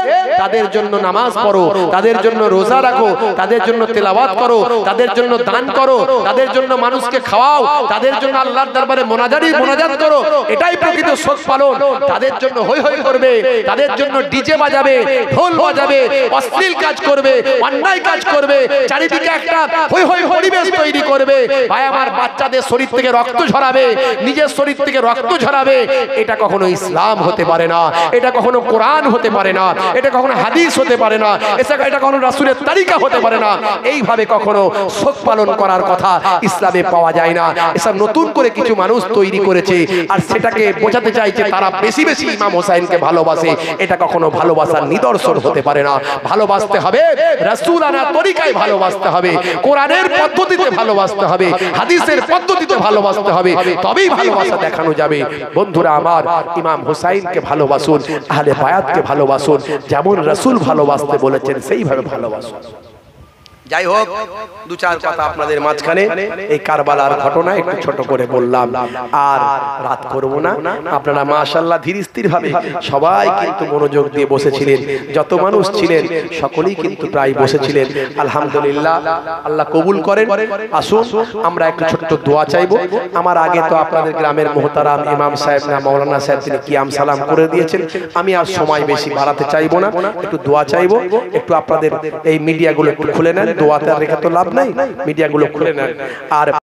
S1: তাদের জন্য নামাজ পড়ো তাদের জন্য রোজা রাখো তাদের জন্য তেলাবাদ করো তাদের জন্য দান করো তাদের জন্য মানুষকে খাওয়াও তাদের জন্য আল্লাহর দরবারে মোনাজারি মোনাজাত করো এটাই প্রকৃত শোক পালন তাদের জন্য হই হই করবে তাদের জন্য ডিজে বাজাবে ঢোল বাজাবে অশ্লীল কাজ করবে অন্যায় কাজ করবে চারিদিকে একটা হই হই পরিবেশ তৈরি করবে ভাই আমার বাচ্চাদের শরীর থেকে রক্ত ঝরাবে নিজের শরীর থেকে রক্ত ঝরাবে এটা কখনো ইসলাম হতে পারে না এটা কখনো কোরআন হতে পারে না এটা কখনো হাদিস হতে পারে না এছাড়া এটা কখনো রাসুলের তালিকা হতে পারে না এইভাবে কখনো শোক পালন করার কথা ইসলামে পাওয়া যায় না এসব নতুন করে কিছু মানুষ তৈরি করেছে আর সেটাকে বোঝাতে চাইছে তারা বেশি বেশি ইমাম হোসাইনকে ভালোবাসে এটা কখনো ভালোবাসার নিদর্শন হতে পারে না ভালোবাসতে হবে রাসুলানা তরিকায় ভালোবাসতে হবে কোরআনের পদ্ধতিতে ভালোবাসতে হবে হাদিসের পদ্ধতিতে ভালোবাসতে হবে তবেই ভালো ভালোবাসা দেখানো যাবে বন্ধুরা আমার ইমাম কে ভালোবাসুন আহলে বায়াতকে ভালোবাসুন যেমন রসুল ভালোবাসতে বলেছেন সেইভাবে ভালোবাসুন যাই হোক দু চার কথা আপনাদের মাঝখানে এই কারবালার ঘটনা একটু ছোট করে বললাম আর রাত করব না আপনারা মাশাল্লাহ ধীর স্থির ভাবে সবাই কিন্তু মনোযোগ দিয়ে বসেছিলেন যত মানুষ ছিলেন সকলেই কিন্তু প্রায় বসেছিলেন আলহামদুলিল্লাহ আল্লাহ কবুল করেন আসুন আমরা একটা ছোট্ট দোয়া চাইব আমার আগে তো আপনাদের গ্রামের মোহতারাম ইমাম সাহেব না মৌলানা সাহেব তিনি কিয়াম সালাম করে দিয়েছেন আমি আর সময় বেশি বাড়াতে চাইবো না একটু দোয়া চাইবো একটু আপনাদের এই মিডিয়াগুলো একটু খুলে নেন দোয়াতে আর রেখে তো লাভ নাই মিডিয়াগুলো খুলে নেন আর